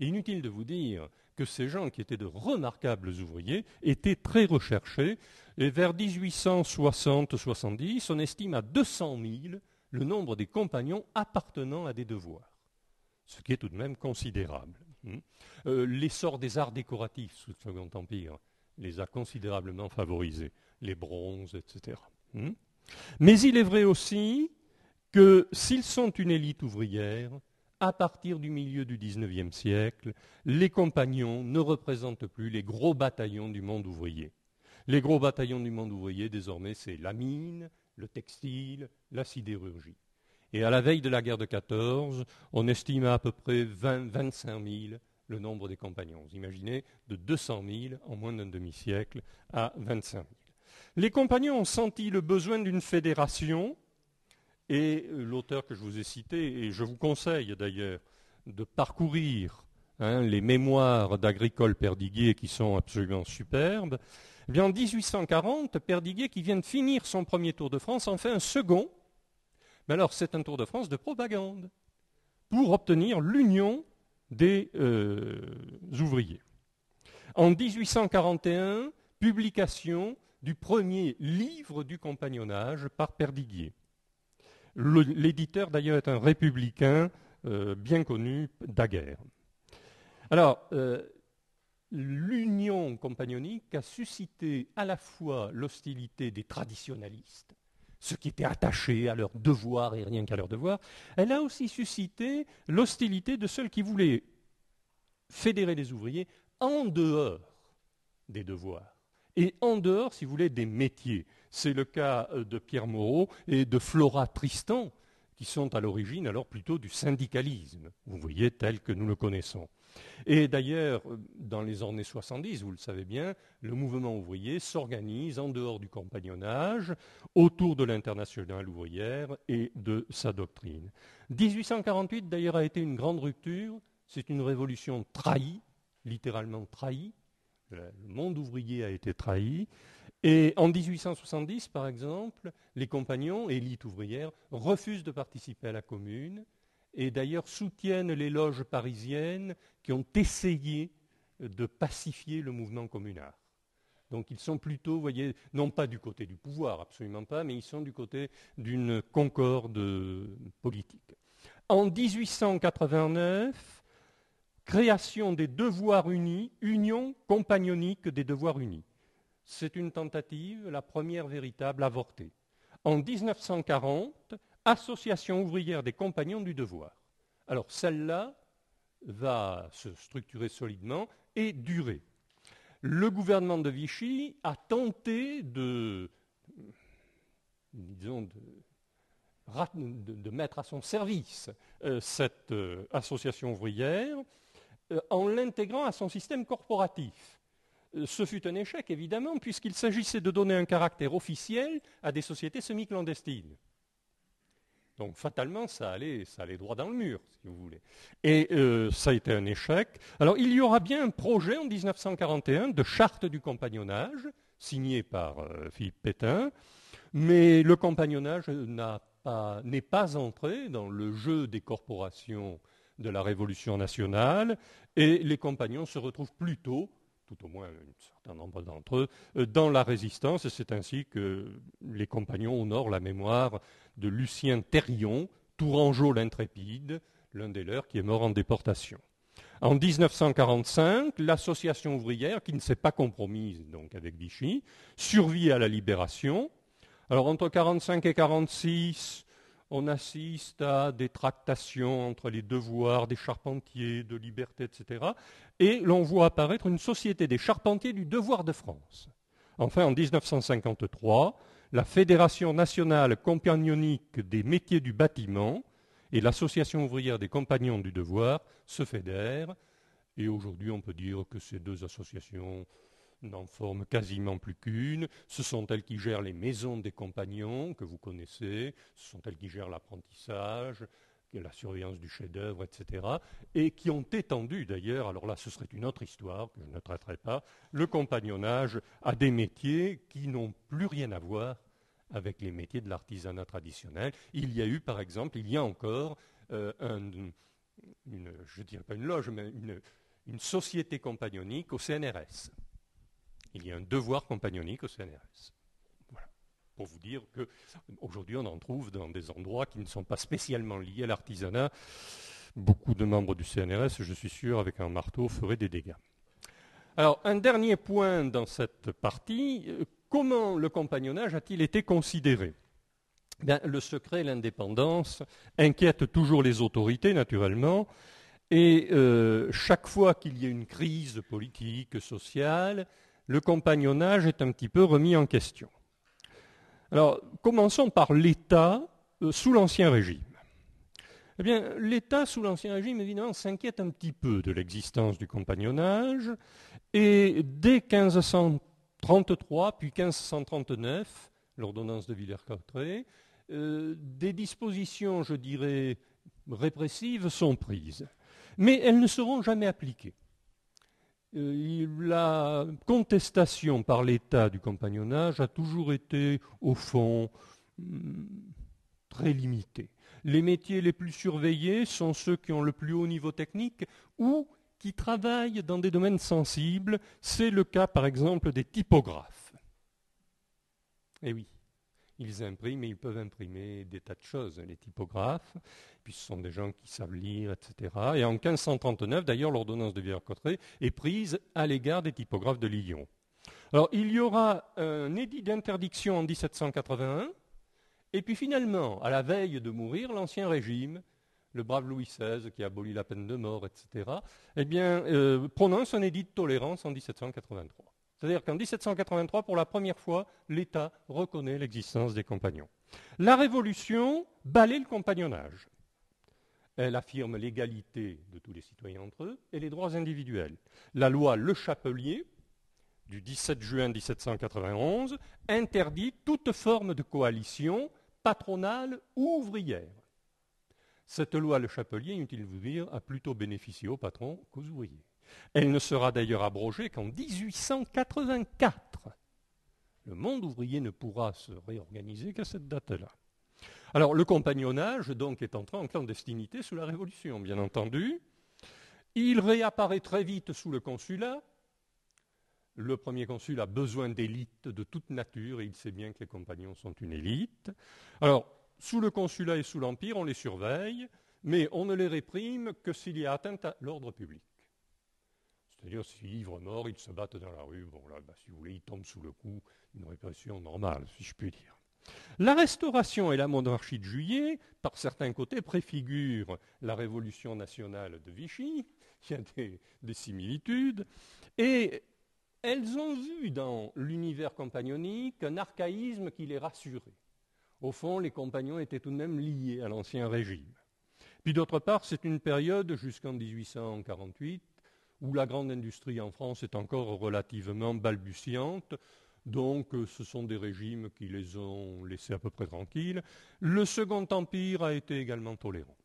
Speaker 1: inutile de vous dire que ces gens, qui étaient de remarquables ouvriers, étaient très recherchés, et vers 1860-70, on estime à 200 000 le nombre des compagnons appartenant à des devoirs, ce qui est tout de même considérable. Hein. Euh, l'essor des arts décoratifs sous le Second Empire les a considérablement favorisés, les bronzes, etc. Hein. Mais il est vrai aussi que s'ils sont une élite ouvrière, à partir du milieu du XIXe siècle, les compagnons ne représentent plus les gros bataillons du monde ouvrier. Les gros bataillons du monde ouvrier, désormais, c'est la mine, le textile, la sidérurgie. Et à la veille de la guerre de 14, on estime à peu près 25 000 le nombre des compagnons. Vous imaginez, de 200 000 en moins d'un demi-siècle à 25 000. Les compagnons ont senti le besoin d'une fédération, et euh, l'auteur que je vous ai cité, et je vous conseille d'ailleurs de parcourir hein, les mémoires d'Agricole Perdiguier qui sont absolument superbes, eh en 1840, Perdiguier, qui vient de finir son premier Tour de France, en fait un second mais alors, c'est un Tour de France de propagande pour obtenir l'union des euh, ouvriers. En 1841, publication du premier livre du compagnonnage par Perdiguier. L'éditeur, d'ailleurs, est un républicain euh, bien connu daguerre. Alors, euh, l'union compagnonique a suscité à la fois l'hostilité des traditionalistes, ceux qui étaient attachés à leurs devoirs et rien qu'à leurs devoirs, elle a aussi suscité l'hostilité de ceux qui voulaient fédérer les ouvriers en dehors des devoirs et en dehors, si vous voulez, des métiers. C'est le cas euh, de Pierre Moreau et de Flora Tristan, qui sont à l'origine alors plutôt du syndicalisme, vous voyez, tel que nous le connaissons. Et d'ailleurs, dans les années 70, vous le savez bien, le mouvement ouvrier s'organise en dehors du compagnonnage, autour de l'international ouvrière et de sa doctrine. 1848, d'ailleurs, a été une grande rupture. C'est une révolution trahie, littéralement trahie. Le monde ouvrier a été trahi. Et en 1870, par exemple, les compagnons, élites ouvrières, refusent de participer à la commune et d'ailleurs soutiennent les loges parisiennes qui ont essayé de pacifier le mouvement communard. Donc ils sont plutôt, vous voyez, non pas du côté du pouvoir, absolument pas, mais ils sont du côté d'une concorde politique. En 1889, création des devoirs unis, union compagnonique des devoirs unis. C'est une tentative, la première véritable avortée. En 1940, Association ouvrière des compagnons du devoir. Alors celle-là, va se structurer solidement et durer. Le gouvernement de Vichy a tenté de, de, mettre à son service euh, cette euh, association ouvrière euh, en l'intégrant à son système corporatif. Ce fut un échec, évidemment, puisqu'il s'agissait de donner un caractère officiel à des sociétés semi-clandestines. Donc fatalement, ça allait, ça allait droit dans le mur, si vous voulez. Et euh, ça a été un échec. Alors il y aura bien un projet en 1941 de charte du compagnonnage, signé par euh, Philippe Pétain, mais le compagnonnage n'est pas entré dans le jeu des corporations de la Révolution nationale, et les compagnons se retrouvent plutôt tout au moins un certain nombre d'entre eux, euh, dans la résistance. et C'est ainsi que les compagnons honorent la mémoire de Lucien Thérion, Tourangeau l'intrépide, l'un des leurs qui est mort en déportation. En 1945, l'association ouvrière, qui ne s'est pas compromise donc avec Vichy, survit à la libération. Alors entre 1945 et 1946, on assiste à des tractations entre les devoirs des charpentiers, de liberté, etc. Et l'on voit apparaître une société des charpentiers du devoir de France. Enfin, en 1953, la Fédération nationale compagnonique des métiers du bâtiment et l'Association ouvrière des compagnons du devoir se fédèrent. Et aujourd'hui, on peut dire que ces deux associations n'en forment quasiment plus qu'une. Ce sont elles qui gèrent les maisons des compagnons que vous connaissez, ce sont elles qui gèrent l'apprentissage, la surveillance du chef-d'œuvre, etc., et qui ont étendu d'ailleurs, alors là ce serait une autre histoire que je ne traiterai pas, le compagnonnage à des métiers qui n'ont plus rien à voir avec les métiers de l'artisanat traditionnel. Il y a eu par exemple, il y a encore, euh, une, je ne dirais pas une loge, mais une, une société compagnonique au CNRS. Il y a un devoir compagnonique au CNRS pour vous dire qu'aujourd'hui, on en trouve dans des endroits qui ne sont pas spécialement liés à l'artisanat. Beaucoup de membres du CNRS, je suis sûr, avec un marteau, feraient des dégâts. Alors, un dernier point dans cette partie, euh, comment le compagnonnage a-t-il été considéré ben, Le secret l'indépendance inquiètent toujours les autorités, naturellement, et euh, chaque fois qu'il y a une crise politique, sociale, le compagnonnage est un petit peu remis en question. Alors, commençons par l'État euh, sous l'Ancien Régime. Eh bien, l'État sous l'Ancien Régime, évidemment, s'inquiète un petit peu de l'existence du compagnonnage, et dès 1533, puis 1539, l'ordonnance de Villers-Cotterêts, euh, des dispositions, je dirais, répressives sont prises, mais elles ne seront jamais appliquées. Euh, la contestation par l'État du compagnonnage a toujours été, au fond, mm, très limitée. Les métiers les plus surveillés sont ceux qui ont le plus haut niveau technique ou qui travaillent dans des domaines sensibles. C'est le cas, par exemple, des typographes. Eh oui, ils impriment et ils peuvent imprimer des tas de choses, les typographes, puis ce sont des gens qui savent lire, etc. Et en 1539, d'ailleurs, l'ordonnance de Villers-Cotterêts est prise à l'égard des typographes de Lyon. Alors, il y aura un édit d'interdiction en 1781, et puis finalement, à la veille de mourir, l'Ancien Régime, le brave Louis XVI qui abolit la peine de mort, etc., eh bien, euh, prononce un édit de tolérance en 1783. C'est-à-dire qu'en 1783, pour la première fois, l'État reconnaît l'existence des compagnons. La Révolution balaie le compagnonnage. Elle affirme l'égalité de tous les citoyens entre eux et les droits individuels. La loi Le Chapelier du 17 juin 1791 interdit toute forme de coalition patronale ou ouvrière. Cette loi Le Chapelier, inutile de vous dire, a plutôt bénéficié aux patrons qu'aux ouvriers. Elle ne sera d'ailleurs abrogée qu'en 1884. Le monde ouvrier ne pourra se réorganiser qu'à cette date-là. Alors le compagnonnage donc est entré en clandestinité sous la Révolution, bien entendu. Il réapparaît très vite sous le consulat. Le premier consul a besoin d'élites de toute nature et il sait bien que les compagnons sont une élite. Alors, sous le consulat et sous l'Empire, on les surveille, mais on ne les réprime que s'il y a atteinte à l'ordre public. C'est-à-dire, si mort, ils se battent dans la rue. Bon, là, bah, si vous voulez, ils tombent sous le coup d'une répression normale, si je puis dire. La restauration et la monarchie de juillet, par certains côtés, préfigurent la révolution nationale de Vichy. <laughs> Il y a des, des similitudes. Et elles ont vu dans l'univers compagnonique un archaïsme qui les rassurait. Au fond, les compagnons étaient tout de même liés à l'ancien régime. Puis d'autre part, c'est une période jusqu'en 1848 où la grande industrie en France est encore relativement balbutiante. Donc euh, ce sont des régimes qui les ont laissés à peu près tranquilles. Le Second Empire a été également tolérant.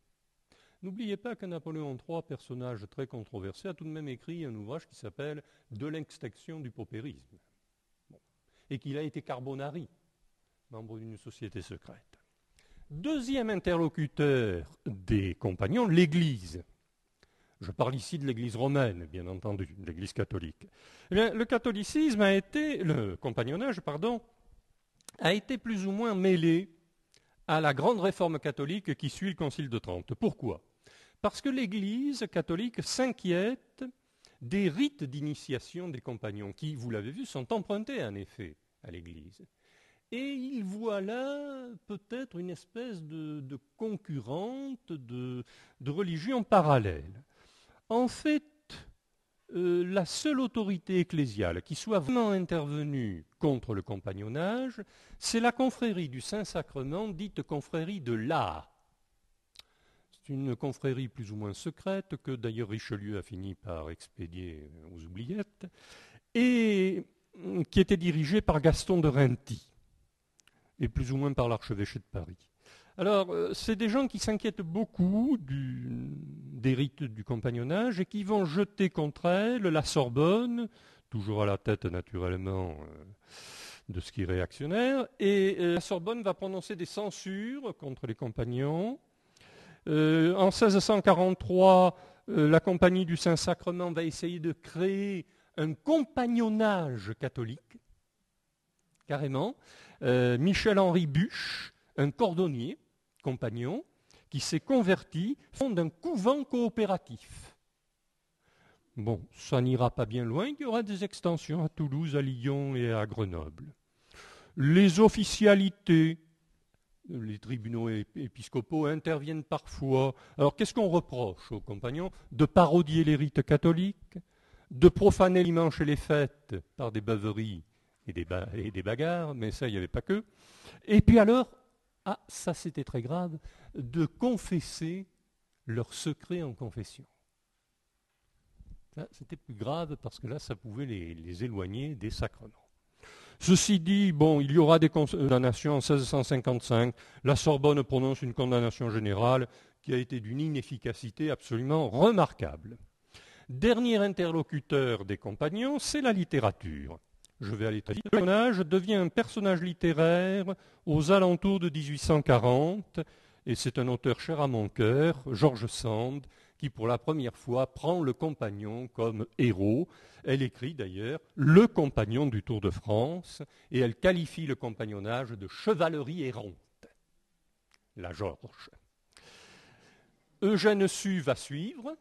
Speaker 1: N'oubliez pas que Napoléon III, personnage très controversé, a tout de même écrit un ouvrage qui s'appelle De l'extinction du paupérisme, et qu'il a été carbonari, membre d'une société secrète. Deuxième interlocuteur des compagnons, l'Église. Je parle ici de l'Église romaine, bien entendu, de l'Église catholique. Eh bien, le catholicisme a été, le compagnonnage, pardon, a été plus ou moins mêlé à la grande réforme catholique qui suit le Concile de Trente. Pourquoi Parce que l'Église catholique s'inquiète des rites d'initiation des compagnons, qui, vous l'avez vu, sont empruntés en effet à l'Église. Et il voit là peut-être une espèce de, concurrente de, de religion parallèle. En fait, euh, la seule autorité ecclésiale qui soit vraiment intervenue contre le compagnonnage, c'est la confrérie du Saint-Sacrement, dite confrérie de La. C'est une confrérie plus ou moins secrète que d'ailleurs Richelieu a fini par expédier aux oubliettes, et euh, qui était dirigée par Gaston de Renty et plus ou moins par l'archevêché de Paris. Alors, euh, c'est des gens qui s'inquiètent beaucoup des rites du compagnonnage et qui vont jeter contre elles la Sorbonne, toujours à la tête naturellement euh, de ce qui est réactionnaire, et euh, la Sorbonne va prononcer des censures contre les compagnons. en 1643, la Compagnie du Saint-Sacrement va essayer de créer un compagnonnage catholique, carrément. Michel-Henri Buche, un cordonnier, compagnons qui s'est converti, fondent un couvent coopératif. Bon, ça n'ira pas bien loin, il y aura des extensions à Toulouse, à Lyon et à Grenoble. Les officialités, les tribunaux épiscopaux interviennent parfois. Alors qu'est-ce qu'on reproche aux compagnons De parodier les rites catholiques, de profaner les et les fêtes par des baveries et des, et des bagarres, mais ça, il n'y avait pas que. Et puis alors, ah ça c'était très grave, de confesser leur secrets en confession. c'était plus grave parce que là, ça pouvait les, les éloigner des sacrements. Ceci dit, bon, il y aura des condamnations en 1655. La Sorbonne prononce une condamnation générale qui a été d'une inefficacité absolument remarquable. Dernier interlocuteur des compagnons, c'est la littérature je vais le personnage devient un personnage littéraire aux alentours de 1840, et c'est un auteur cher à mon cœur, Georges Sand, qui pour la première fois prend le compagnon comme héros. Elle écrit d'ailleurs Le compagnon du Tour de France, et elle qualifie le compagnonnage de chevalerie errante. La George Eugène Sue va suivre.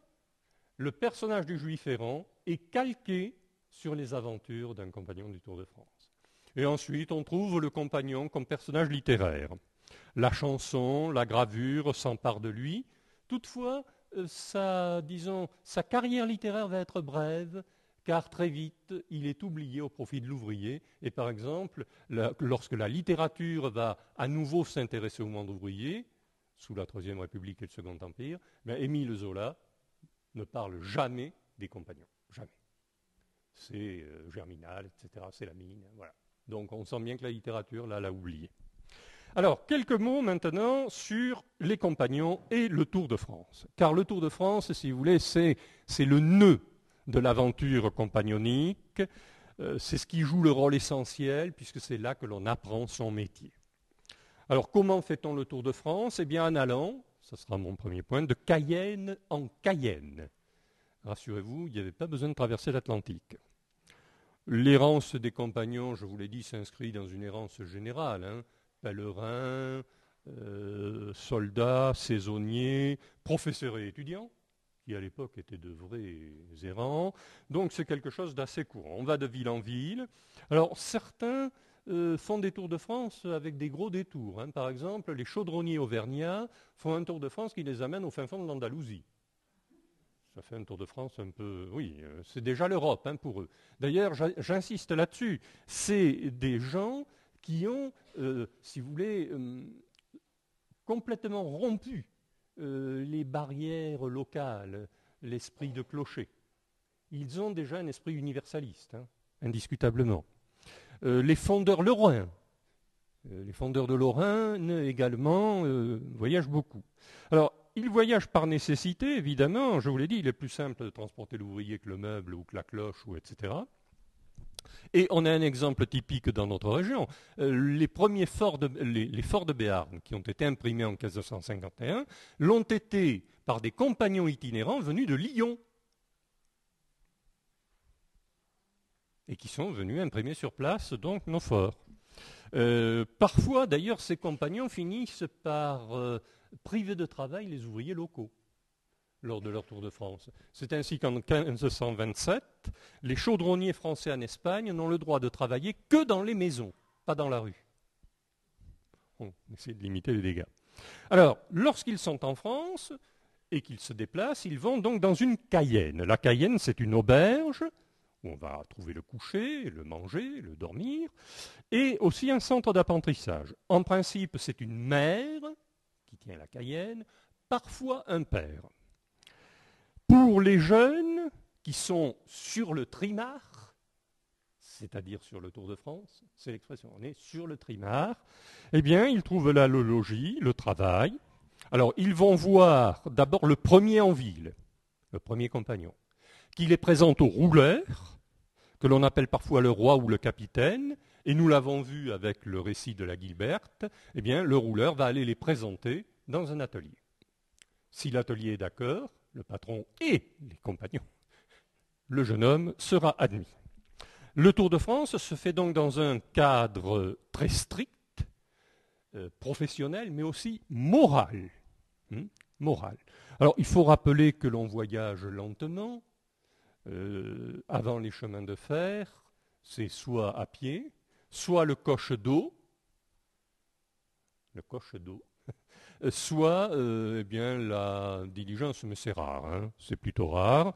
Speaker 1: Le personnage du juif errant est calqué sur les aventures d'un compagnon du Tour de France. Et ensuite, on trouve le compagnon comme personnage littéraire. La chanson, la gravure s'emparent de lui. Toutefois, euh, sa, disons, sa carrière littéraire va être brève, car très vite, il est oublié au profit de l'ouvrier. Et par exemple, lorsque la littérature va à nouveau s'intéresser au monde ouvrier, sous la Troisième République et le Second Empire, ben, Émile Zola ne parle jamais des compagnons. Jamais c'est euh, Germinal, etc., c'est la mine. Voilà. Donc on sent bien que la littérature, l'a oublié. Alors, quelques mots maintenant sur les compagnons et le Tour de France. Car le Tour de France, si vous voulez, c'est, le nœud de l'aventure compagnonique. Euh, c'est ce qui joue le rôle essentiel, puisque c'est là que l'on apprend son métier. Alors, comment fait-on le Tour de France Eh bien, en allant, ce sera mon premier point, de Cayenne en Cayenne. Rassurez-vous, il n'y avait pas besoin de traverser l'Atlantique. L'errance des compagnons, je vous l'ai dit, s'inscrit dans une errance générale. Hein. pèlerins, euh, soldats, saisonniers, professeurs et étudiants, qui à l'époque étaient de vrais errants. Donc c'est quelque chose d'assez court. On va de ville en ville. Alors certains euh, font des tours de France avec des gros détours. Hein. Par exemple, les chaudronniers auvergnats font un tour de France qui les amène au fin fond de l'Andalousie ça fait un Tour de France un peu. Oui, euh, c'est déjà l'Europe hein, pour eux. D'ailleurs, j'insiste là-dessus. C'est des gens qui ont, euh, si vous voulez, euh, complètement rompu les barrières locales, l'esprit de clocher. Ils ont déjà un esprit universaliste, hein, indiscutablement. les fondeurs lorrains, les fondeurs de Lorraine également voyagent beaucoup. Alors, il voyage par nécessité, évidemment. Je vous l'ai dit, il est plus simple de transporter l'ouvrier que le meuble ou que la cloche, ou etc. Et on a un exemple typique dans notre région. Euh, les premiers forts de, les, forts de Béarn, qui ont été imprimés en 1551, l'ont été par des compagnons itinérants venus de Lyon. Et qui sont venus imprimer sur place donc nos forts. Euh, parfois, d'ailleurs, ces compagnons finissent par euh, Privés de travail les ouvriers locaux lors de leur tour de France. C'est ainsi qu'en 1527, les chaudronniers français en Espagne n'ont le droit de travailler que dans les maisons, pas dans la rue. On essaie de limiter les dégâts. Alors, lorsqu'ils sont en France et qu'ils se déplacent, ils vont donc dans une Cayenne. La Cayenne, c'est une auberge où on va trouver le coucher, le manger, le dormir, et aussi un centre d'apprentissage. En principe, c'est une mère qui tient la Cayenne, parfois un père. Pour les jeunes qui sont sur le trimar, c'est-à-dire sur le Tour de France, c'est l'expression, on est sur le trimar, eh bien, ils trouvent là le logis, le travail. Alors, ils vont voir d'abord le premier en ville, le premier compagnon, qui les présente au rouleur, que l'on appelle parfois le roi ou le capitaine, et nous l'avons vu avec le récit de la Gilberte, eh bien, le rouleur va aller les présenter dans un atelier. Si l'atelier est d'accord, le patron et les compagnons, le jeune homme sera admis. Le Tour de France se fait donc dans un cadre très strict, euh, professionnel, mais aussi moral. Hmm? moral. Alors, il faut rappeler que l'on voyage lentement. Euh, avant les chemins de fer, c'est soit à pied, soit le coche d'eau, le coche d'eau, <laughs> soit euh, eh bien, la diligence, mais c'est rare, hein, c'est plutôt rare.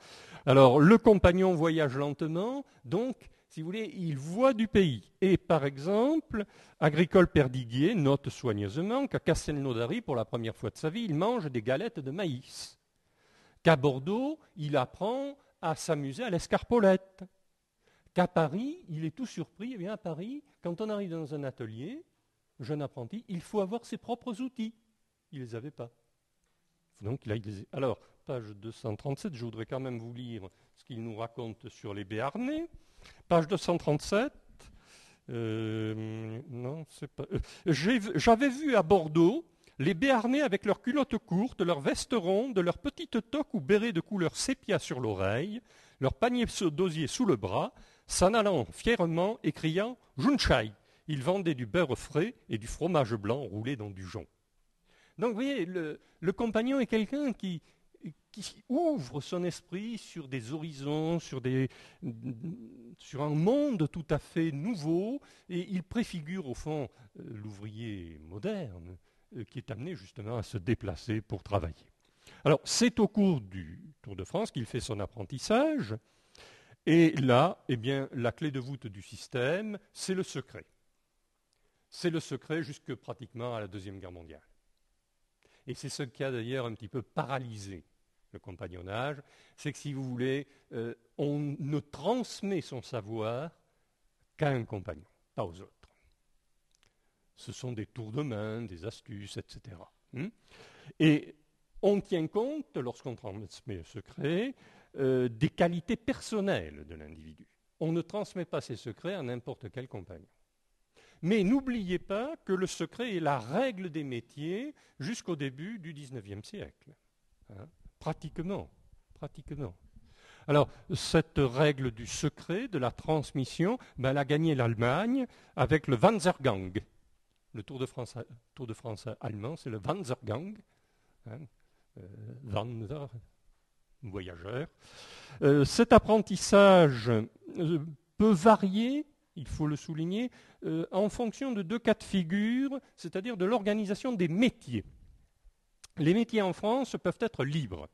Speaker 1: Alors le compagnon voyage lentement, donc si vous voulez, il voit du pays. Et par exemple, Agricole Perdiguier note soigneusement qu'à Castelnaudary, pour la première fois de sa vie, il mange des galettes de maïs. Qu'à Bordeaux, il apprend à s'amuser à l'escarpolette qu'à Paris, il est tout surpris. Eh bien, à Paris, quand on arrive dans un atelier, jeune apprenti, il faut avoir ses propres outils. Il ne les avait pas. Donc, il les... Alors, page 237, je voudrais quand même vous lire ce qu'il nous raconte sur les Béarnais. Page 237. Euh, non, c'est pas. Euh, j'avais vu à Bordeaux les Béarnais avec leurs culottes courtes, leurs vestes rondes, leurs petites toques ou bérets de couleur sépia sur l'oreille, leurs paniers d'osier sous le bras, s'en allant fièrement et criant Junchai Il vendait du beurre frais et du fromage blanc roulé dans du jonc. Donc vous voyez, le, compagnon est quelqu'un qui, ouvre son esprit sur des horizons, sur, un monde tout à fait nouveau, et il préfigure au fond euh, l'ouvrier moderne euh, qui est amené justement à se déplacer pour travailler. Alors c'est au cours du Tour de France qu'il fait son apprentissage, et là, eh bien, la clé de voûte du système, c'est le secret. C'est le secret jusque pratiquement à la Deuxième Guerre mondiale. Et c'est ce qui a d'ailleurs un petit peu paralysé le compagnonnage, c'est que si vous voulez, euh, on ne transmet son savoir qu'à un compagnon, pas aux autres. Ce sont des tours de main, des astuces, etc. Hmm? Et on tient compte, lorsqu'on transmet le secret, euh, des qualités personnelles de l'individu. On ne transmet pas ses secrets à n'importe quel compagnon. Mais n'oubliez pas que le secret est la règle des métiers jusqu'au début du XIXe siècle. Hein. pratiquement, pratiquement. Alors, cette règle du secret, de la transmission, ben, elle a gagné l'Allemagne avec le Wanzergang. Le Tour de France, allemand, c'est le Wanzergang. Hein euh, voyageurs. Euh, cet apprentissage euh, peut varier, il faut le souligner, euh, en fonction de deux cas de figure, c'est-à-dire de l'organisation des métiers. Les métiers en France peuvent être libres.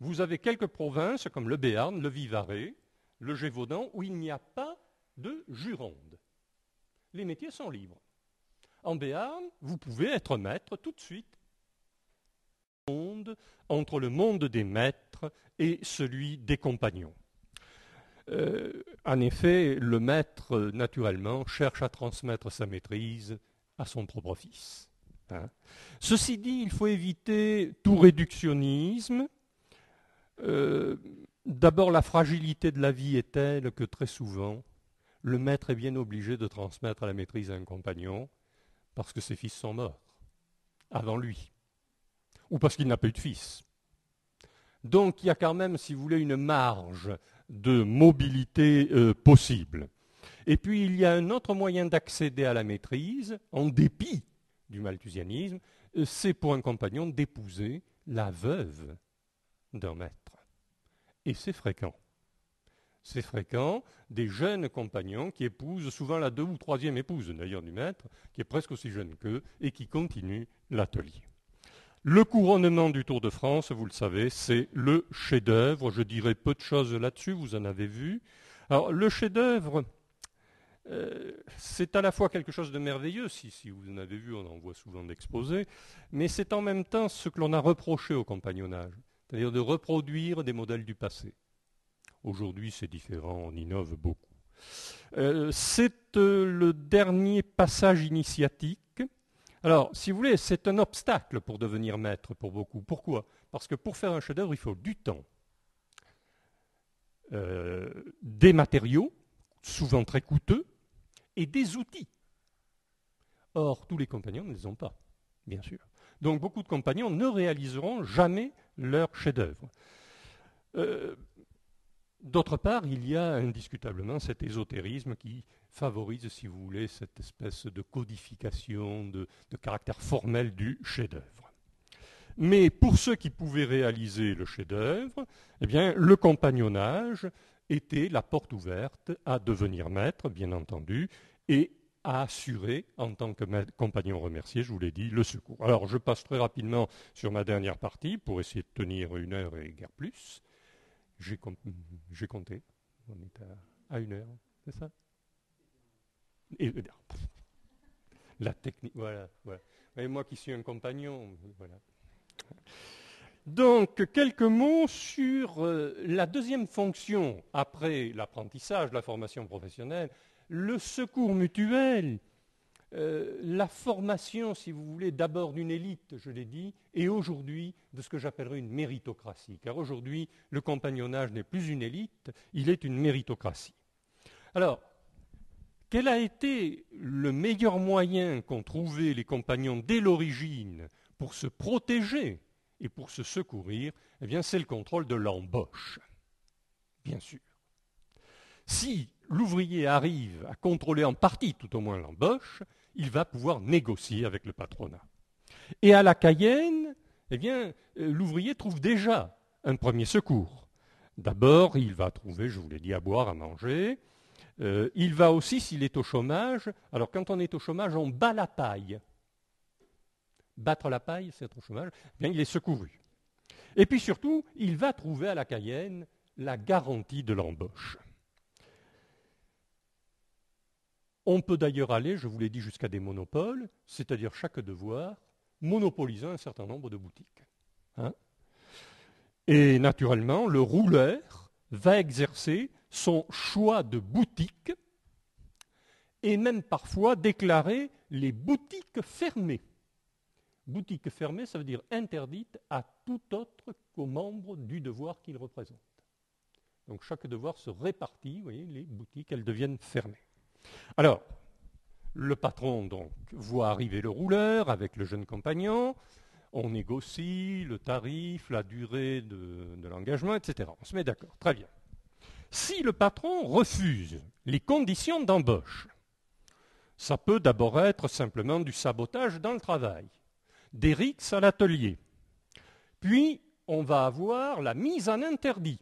Speaker 1: Vous avez quelques provinces comme le Béarn, le Vivarais, le Gévaudan, où il n'y a pas de juronde. Les métiers sont libres. En Béarn, vous pouvez être maître tout de suite. Entre le monde des maîtres et celui des compagnons. Euh, en effet, le maître, naturellement, cherche à transmettre sa maîtrise à son propre fils. Hein. Ceci dit, il faut éviter tout réductionnisme. Euh, d'abord, la fragilité de la vie est telle que très souvent, le maître est bien obligé de transmettre la maîtrise à un compagnon parce que ses fils sont morts avant lui, ou parce qu'il n'a pas de fils. Donc il y a quand même, si vous voulez, une marge de mobilité euh, possible. Et puis il y a un autre moyen d'accéder à la maîtrise, en dépit du malthusianisme, euh, c'est pour un compagnon d'épouser la veuve d'un maître. Et c'est fréquent. C'est fréquent des jeunes compagnons qui épousent souvent la deuxième ou troisième épouse d'ailleurs du maître, qui est presque aussi jeune qu'eux, et qui continue l'atelier. Le couronnement du Tour de France, vous le savez, c'est le chef-d'œuvre. Je dirais peu de choses là-dessus, vous en avez vu. Alors, le chef-d'œuvre, euh, c'est à la fois quelque chose de merveilleux, si, vous en avez vu, on en voit souvent d'exposés, mais c'est en même temps ce que l'on a reproché au compagnonnage, c'est-à-dire de reproduire des modèles du passé. Aujourd'hui, c'est différent, on innove beaucoup. Euh, c'est euh, le dernier passage initiatique alors, si vous voulez, c'est un obstacle pour devenir maître pour beaucoup. Pourquoi Parce que pour faire un chef-d'œuvre, il faut du temps, euh, des matériaux, souvent très coûteux, et des outils. Or, tous les compagnons ne les ont pas, bien sûr. Donc, beaucoup de compagnons ne réaliseront jamais leur chef-d'œuvre. Euh, D'autre part, il y a indiscutablement cet ésotérisme qui favorise, si vous voulez, cette espèce de codification, de, caractère formel du chef-d'œuvre. Mais pour ceux qui pouvaient réaliser le chef-d'œuvre, eh bien, le compagnonnage était la porte ouverte à devenir maître, bien entendu, et à assurer en tant que compagnon remercié, je vous l'ai dit, le secours. Alors, je passe très rapidement sur ma dernière partie pour essayer de tenir une heure et guère plus. J'ai compté. On est à, une heure, c'est ça euh, La technique, voilà, moi qui suis un compagnon, voilà. Donc, quelques mots sur euh, la deuxième fonction après l'apprentissage, la formation professionnelle, le secours mutuel euh, la formation, si vous voulez, d'abord d'une élite, je l'ai dit, et aujourd'hui de ce que j'appellerais une méritocratie. Car aujourd'hui, le compagnonnage n'est plus une élite, il est une méritocratie. Alors, quel a été le meilleur moyen qu'ont trouvé les compagnons dès l'origine pour se protéger et pour se secourir Eh bien, c'est le contrôle de l'embauche, bien sûr. Si l'ouvrier arrive à contrôler en partie tout au moins l'embauche, il va pouvoir négocier avec le patronat. Et à la Cayenne, eh bien, euh, l'ouvrier trouve déjà un premier secours. D'abord, il va trouver, je vous l'ai dit, à boire, à manger. Euh, il va aussi, s'il est au chômage, alors quand on est au chômage, on bat la paille. Battre la paille, c'est être au chômage, eh bien, il est secouru. Et puis surtout, il va trouver à la Cayenne la garantie de l'embauche. On peut d'ailleurs aller, je vous l'ai dit, jusqu'à des monopoles, c'est-à-dire chaque devoir monopolisant un certain nombre de boutiques. Hein. Et naturellement, le rouleur va exercer son choix de boutique et même parfois déclarer les boutiques fermées. Boutique fermée, ça veut dire interdite à tout autre qu'aux membres du devoir qu'il représente. Donc chaque devoir se répartit, vous voyez, les boutiques, elles deviennent fermées. Alors, le patron donc voit arriver le rouleur avec le jeune compagnon, on négocie le tarif, la durée de, l'engagement, etc. On se met d'accord, très bien. Si le patron refuse les conditions d'embauche, ça peut d'abord être simplement du sabotage dans le travail, des rixes à l'atelier. Puis, on va avoir la mise en interdit.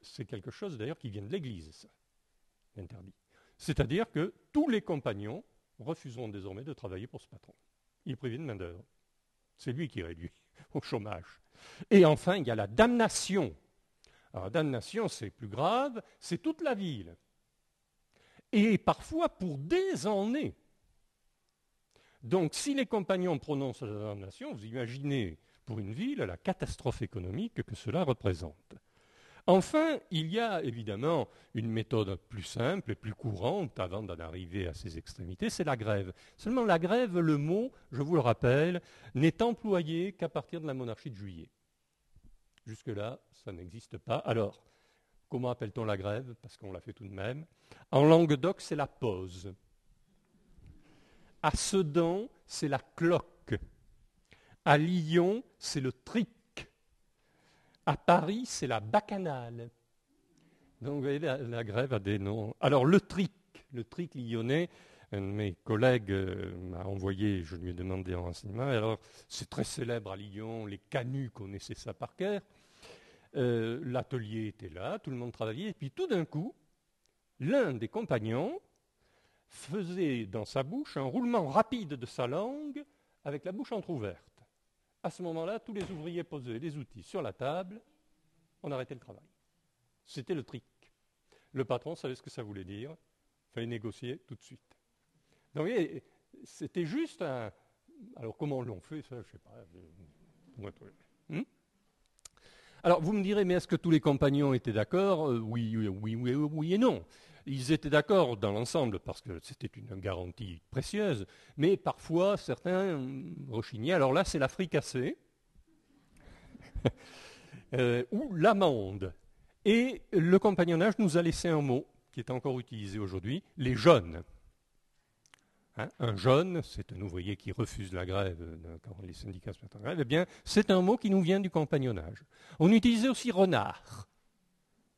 Speaker 1: C'est quelque chose d'ailleurs qui vient de l'Église, ça. C'est-à-dire que tous les compagnons refuseront désormais de travailler pour ce patron. Il est de main-d'œuvre. C'est lui qui réduit au chômage. Et enfin, il y a la damnation. la damnation, c'est plus grave, c'est toute la ville. Et parfois pour des années. Donc, si les compagnons prononcent la damnation, vous imaginez pour une ville la catastrophe économique que cela représente. Enfin, il y a évidemment une méthode plus simple et plus courante avant d'en arriver à ces extrémités, c'est la grève. Seulement la grève, le mot, je vous le rappelle, n'est employé qu'à partir de la monarchie de juillet. Jusque-là, ça n'existe pas. Alors, comment appelle-t-on la grève Parce qu'on la fait tout de même. En langue d'oc, c'est la pause. À Sedan, c'est la cloque. À Lyon, c'est le trip. À Paris, c'est la bacchanale. Donc, vous voyez, la, grève a des noms. Alors, le tric, le tric lyonnais, un de mes collègues euh, m'a envoyé, je lui ai demandé en renseignement, alors c'est très célèbre à Lyon, les canuts connaissaient ça par cœur. Euh, l'atelier était là, tout le monde travaillait, et puis tout d'un coup, l'un des compagnons faisait dans sa bouche un roulement rapide de sa langue avec la bouche entr'ouverte à ce moment-là, tous les ouvriers posaient les outils sur la table, on arrêtait le travail. C'était le trick. Le patron savait ce que ça voulait dire, il fallait négocier tout de suite. Donc, c'était juste un. Alors, comment l'ont fait Ça, je ne sais pas. Hmm? alors, vous me direz, mais est-ce que tous les compagnons étaient d'accord euh, oui, oui, oui, oui et non. Ils étaient d'accord dans l'ensemble parce que c'était une garantie précieuse, mais parfois certains rechignaient. Alors là, c'est la fricassée <laughs> euh, ou l'amende. Et le compagnonnage nous a laissé un mot qui est encore utilisé aujourd'hui, les jeunes. Hein, un jeune, c'est un ouvrier qui refuse la grève euh, quand les syndicats se mettent en grève, eh bien, c'est un mot qui nous vient du compagnonnage. On utilisait aussi renard.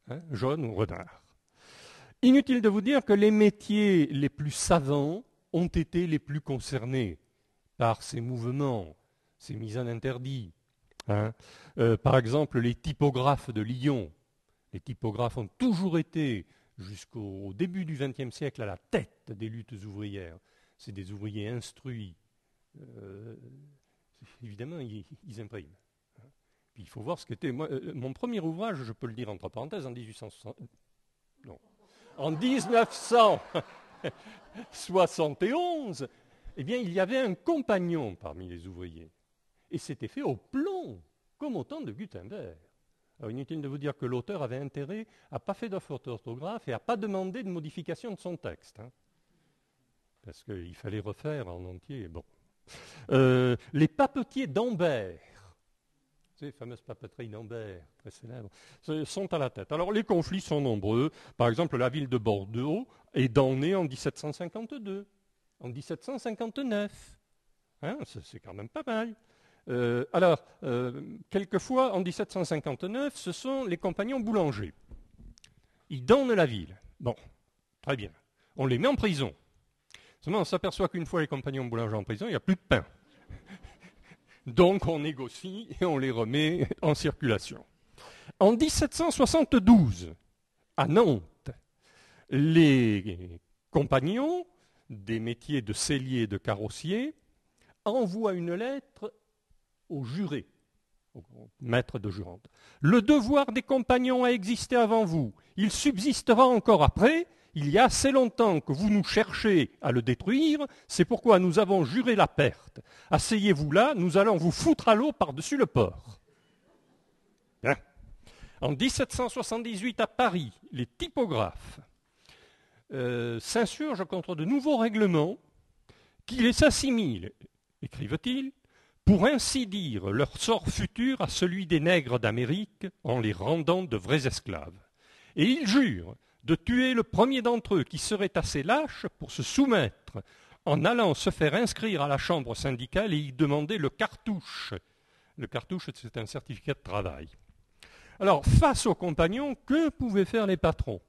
Speaker 1: Hein, jaune ou renard. Inutile de vous dire que les métiers les plus savants ont été les plus concernés par ces mouvements, ces mises en interdit. Hein. Euh, par exemple, les typographes de Lyon. Les typographes ont toujours été, jusqu'au début du XXe siècle, à la tête des luttes ouvrières. C'est des ouvriers instruits. Euh, évidemment, ils, impriment. Hein. Puis il faut voir ce qu'était. Euh, mon premier ouvrage, je peux le dire entre parenthèses, en 1860 en 1971, eh bien, il y avait un compagnon parmi les ouvriers. Et c'était fait au plomb, comme au temps de Gutenberg. inutile de vous dire que l'auteur avait intérêt à pas faire d'offre d'orthographe et à pas demander de modification de son texte. Hein. parce qu'il fallait refaire en entier. Bon. Euh, les papetiers d'Ambert ces fameuses papeteries d'Ambert, très célèbres, sont à la tête. Alors les conflits sont nombreux. Par exemple, la ville de Bordeaux est damnée en 1752, en 1759. Hein, c'est quand même pas mal. Euh, alors, euh, quelquefois, en 1759, ce sont les compagnons boulangers. Ils donnent la ville. Bon, très bien. On les met en prison. Seulement, on s'aperçoit qu'une fois les compagnons boulangers en prison, il n'y a plus de pain. Donc on négocie et on les remet en circulation. En 1772, à Nantes, les compagnons des métiers de cellier et de carrossier envoient une lettre au juré, aux maîtres de jurande. Le devoir des compagnons a existé avant vous, il subsistera encore après, il y a assez longtemps que vous nous cherchez à le détruire, c'est pourquoi nous avons juré la perte. Asseyez-vous là, nous allons vous foutre à l'eau par-dessus le port. Hein? En 1778 à Paris, les typographes euh, s'insurgent contre de nouveaux règlements qui les assimilent, écrivent-ils, pour ainsi dire leur sort futur à celui des nègres d'Amérique en les rendant de vrais esclaves. Et ils jurent de tuer le premier d'entre eux qui serait assez lâche pour se soumettre en allant se faire inscrire à la chambre syndicale et y demander le cartouche. Le cartouche, c'est un certificat de travail. Alors, face aux compagnons, que pouvaient faire les patrons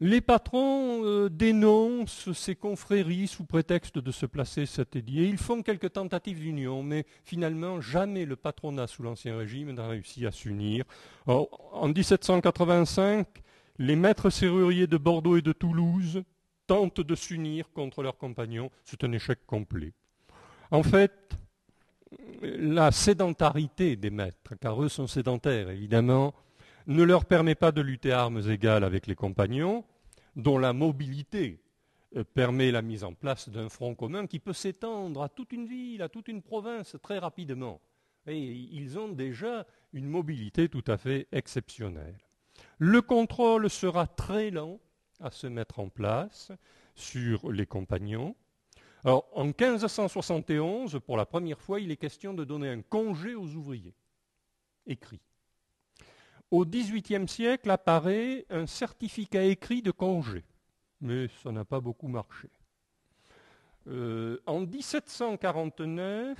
Speaker 1: Les patrons euh, dénoncent ces confréries sous prétexte de se placer cet et Ils font quelques tentatives d'union, mais finalement, jamais le patronat sous l'Ancien Régime n'a réussi à s'unir. En 1785, les maîtres serruriers de Bordeaux et de Toulouse tentent de s'unir contre leurs compagnons. C'est un échec complet. En fait, la sédentarité des maîtres, car eux sont sédentaires évidemment, ne leur permet pas de lutter à armes égales avec les compagnons, dont la mobilité euh, permet la mise en place d'un front commun qui peut s'étendre à toute une ville, à toute une province très rapidement. Et ils ont déjà une mobilité tout à fait exceptionnelle. Le contrôle sera très lent à se mettre en place sur les compagnons. en 1571, pour la première fois, il est question de donner un congé aux ouvriers, écrit. Au XVIIIe siècle apparaît un certificat écrit de congé, mais ça n'a pas beaucoup marché. Euh, en 1749,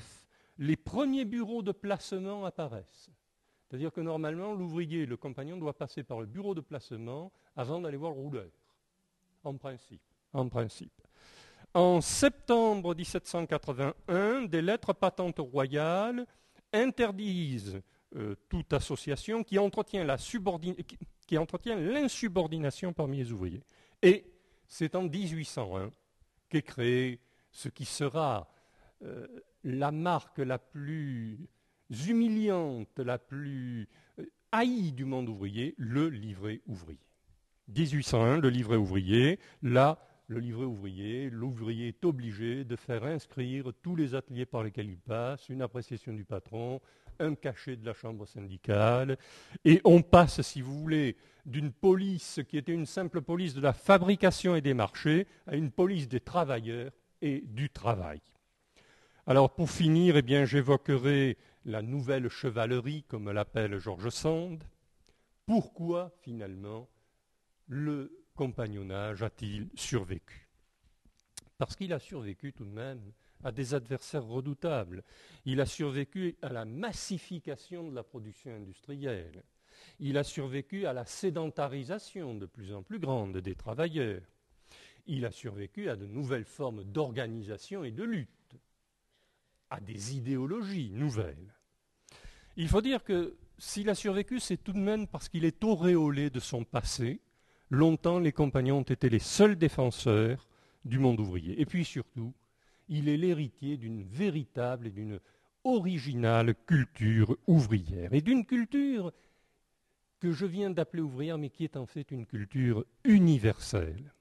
Speaker 1: les premiers bureaux de placement apparaissent. C'est-à-dire que normalement, l'ouvrier, le compagnon, doit passer par le bureau de placement avant d'aller voir le rouleur. En principe. En principe. En septembre 1781, des lettres patentes royales interdisent euh, toute association qui entretient, entretient l'insubordination parmi les ouvriers. Et c'est en 1801 qu'est créé ce qui sera euh, la marque la plus humiliante, la plus euh, haïe du monde ouvrier, le livret ouvrier. 1801, le livret ouvrier, là, le livret ouvrier, l'ouvrier est obligé de faire inscrire tous les ateliers par lesquels il passe, une appréciation du patron, un cachet de la chambre syndicale, et on passe, si vous voulez, d'une police qui était une simple police de la fabrication et des marchés à une police des travailleurs et du travail. Alors pour finir, eh bien, j'évoquerai la nouvelle chevalerie, comme l'appelle Georges Sand, pourquoi finalement le compagnonnage a-t-il survécu Parce qu'il a survécu tout de même à des adversaires redoutables. Il a survécu à la massification de la production industrielle. Il a survécu à la sédentarisation de plus en plus grande des travailleurs. Il a survécu à de nouvelles formes d'organisation et de lutte, à des idéologies nouvelles. Il faut dire que s'il a survécu, c'est tout de même parce qu'il est auréolé de son passé. Longtemps, les compagnons ont été les seuls défenseurs du monde ouvrier. Et puis surtout, il est l'héritier d'une véritable et d'une originale culture ouvrière, et d'une culture que je viens d'appeler ouvrière, mais qui est en fait une culture universelle.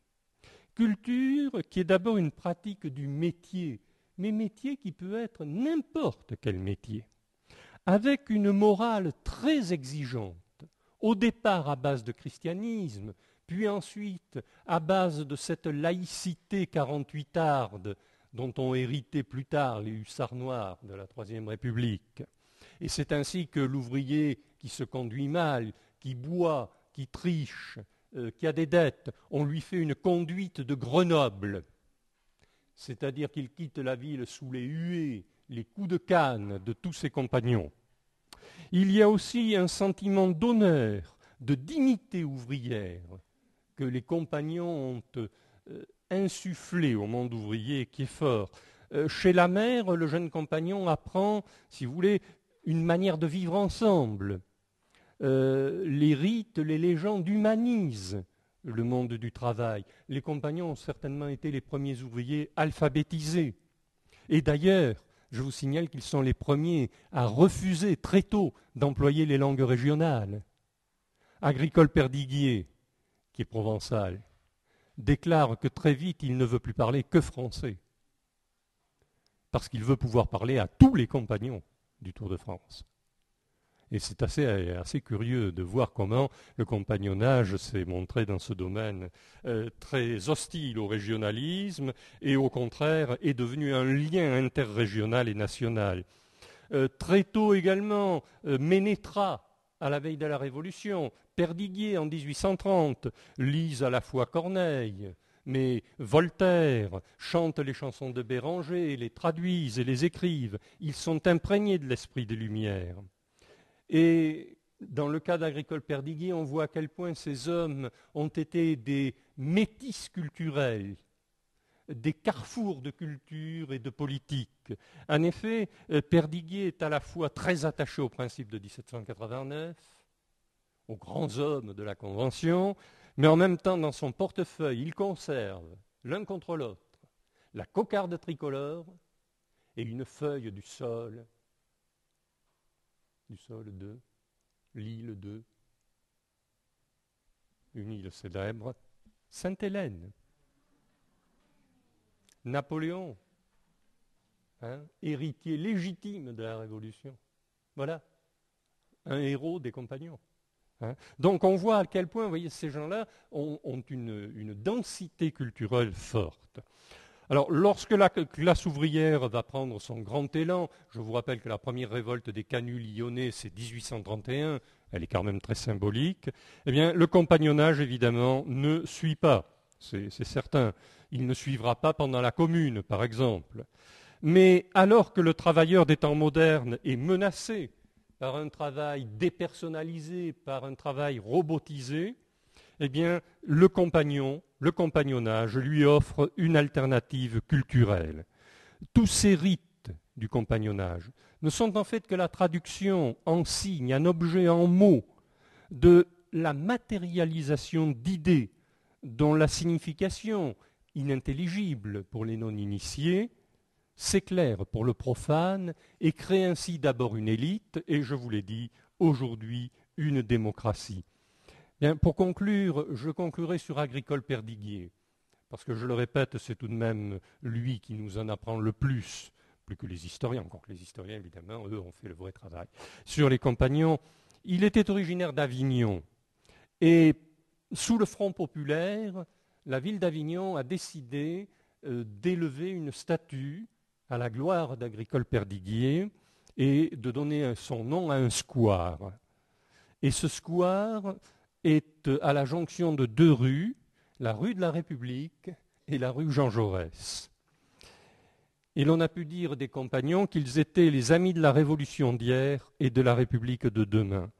Speaker 1: Culture qui est d'abord une pratique du métier, mais métier qui peut être n'importe quel métier avec une morale très exigeante, au départ à base de christianisme, puis ensuite à base de cette laïcité 48 arde dont ont hérité plus tard les hussards noirs de la Troisième République. Et c'est ainsi que l'ouvrier qui se conduit mal, qui boit, qui triche, euh, qui a des dettes, on lui fait une conduite de Grenoble, c'est-à-dire qu'il quitte la ville sous les huées les coups de canne de tous ses compagnons. Il y a aussi un sentiment d'honneur, de dignité ouvrière que les compagnons ont euh, insufflé au monde ouvrier qui est fort. Euh, chez la mère, le jeune compagnon apprend, si vous voulez, une manière de vivre ensemble. Euh, les rites, les légendes humanisent le monde du travail. Les compagnons ont certainement été les premiers ouvriers alphabétisés. Et d'ailleurs, je vous signale qu'ils sont les premiers à refuser très tôt d'employer les langues régionales. Agricole Perdiguier, qui est provençal, déclare que très vite il ne veut plus parler que français, parce qu'il veut pouvoir parler à tous les compagnons du Tour de France. Et c'est assez, curieux de voir comment le compagnonnage s'est montré dans ce domaine euh, très hostile au régionalisme et au contraire est devenu un lien interrégional et national. Euh, très tôt également, euh, Ménétra, à la veille de la Révolution, Perdiguier en 1830, lise à la fois Corneille, mais Voltaire chante les chansons de Béranger, les traduisent et les écrivent. Ils sont imprégnés de l'esprit des Lumières. Et dans le cas d'Agricole Perdiguier, on voit à quel point ces hommes ont été des métis culturels, des carrefours de culture et de politique. En effet, euh, Perdiguier est à la fois très attaché au principe de 1789, aux grands hommes de la Convention, mais en même temps, dans son portefeuille, il conserve, l'un contre l'autre, la cocarde tricolore et une feuille du sol du sol de l'île de, une île célèbre, Sainte-Hélène, Napoléon, hein, héritier légitime de la Révolution. Voilà, un héros des compagnons. Hein. Donc on voit à quel point, vous voyez, ces gens-là ont, une densité culturelle forte. Alors, lorsque la classe ouvrière va prendre son grand élan, je vous rappelle que la première révolte des canuts lyonnais, c'est 1831, elle est quand même très symbolique, eh bien, le compagnonnage, évidemment, ne suit pas, c'est certain. Il ne suivra pas pendant la Commune, par exemple. Mais alors que le travailleur des temps modernes est menacé par un travail dépersonnalisé, par un travail robotisé, eh bien, le compagnon le compagnonnage lui offre une alternative culturelle. Tous ces rites du compagnonnage ne sont en fait que la traduction en signes, en objet, en mots, de la matérialisation d'idées dont la signification, inintelligible pour les non-initiés, s'éclaire pour le profane et crée ainsi d'abord une élite et, je vous l'ai dit, aujourd'hui une démocratie pour conclure, je conclurai sur Agricole Perdiguier, parce que je le répète, c'est tout de même lui qui nous en apprend le plus, plus que les historiens, encore que les historiens, évidemment, eux ont fait le vrai travail, sur les compagnons. Il était originaire d'Avignon, et sous le Front populaire, la ville d'Avignon a décidé euh, d'élever une statue à la gloire d'Agricole Perdiguier et de donner son nom à un square. Et ce square est euh, à la jonction de deux rues, la rue de la République et la rue Jean Jaurès. Et l'on a pu dire des compagnons qu'ils étaient les amis de la Révolution d'hier et de la République de demain.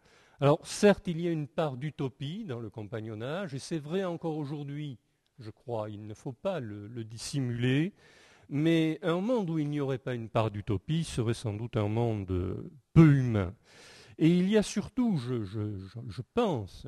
Speaker 1: Alors certes, il y a une part d'utopie dans le compagnonnage, et c'est vrai encore aujourd'hui, je crois, il ne faut pas le, dissimuler, mais un monde où il n'y aurait pas une part d'utopie serait sans doute un monde peu humain. Et il y a surtout, je, pense,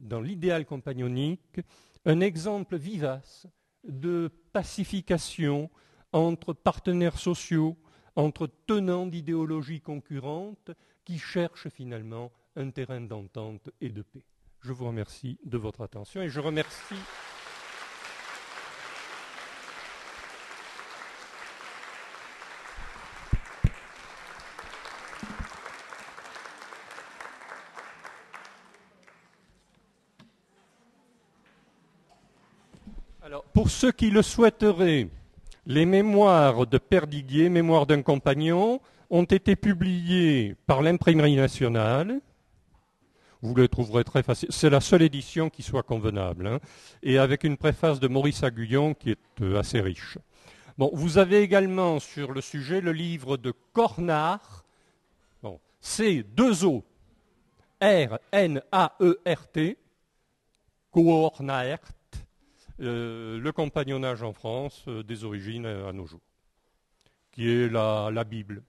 Speaker 1: dans l'idéal compagnonique, un exemple vivace de pacification entre partenaires sociaux, entre tenants d'idéologies concurrentes qui cherchent finalement un terrain d'entente et de paix. Je vous remercie de votre attention et je remercie. ceux qui le souhaiteraient, les mémoires de Perdiguier, mémoires d'un compagnon, ont été publiées par l'imprimerie nationale. Vous les trouverez très facile. C'est la seule édition qui soit convenable. Hein, et avec une préface de Maurice Aguillon qui est euh, assez riche. Bon, vous avez également sur le sujet le livre de Cornard. Bon, c'est deux O. R-N-A-E-R-T. Cornaert euh, le compagnonnage en France euh, des origines euh, à nos jours, qui est la, Bible.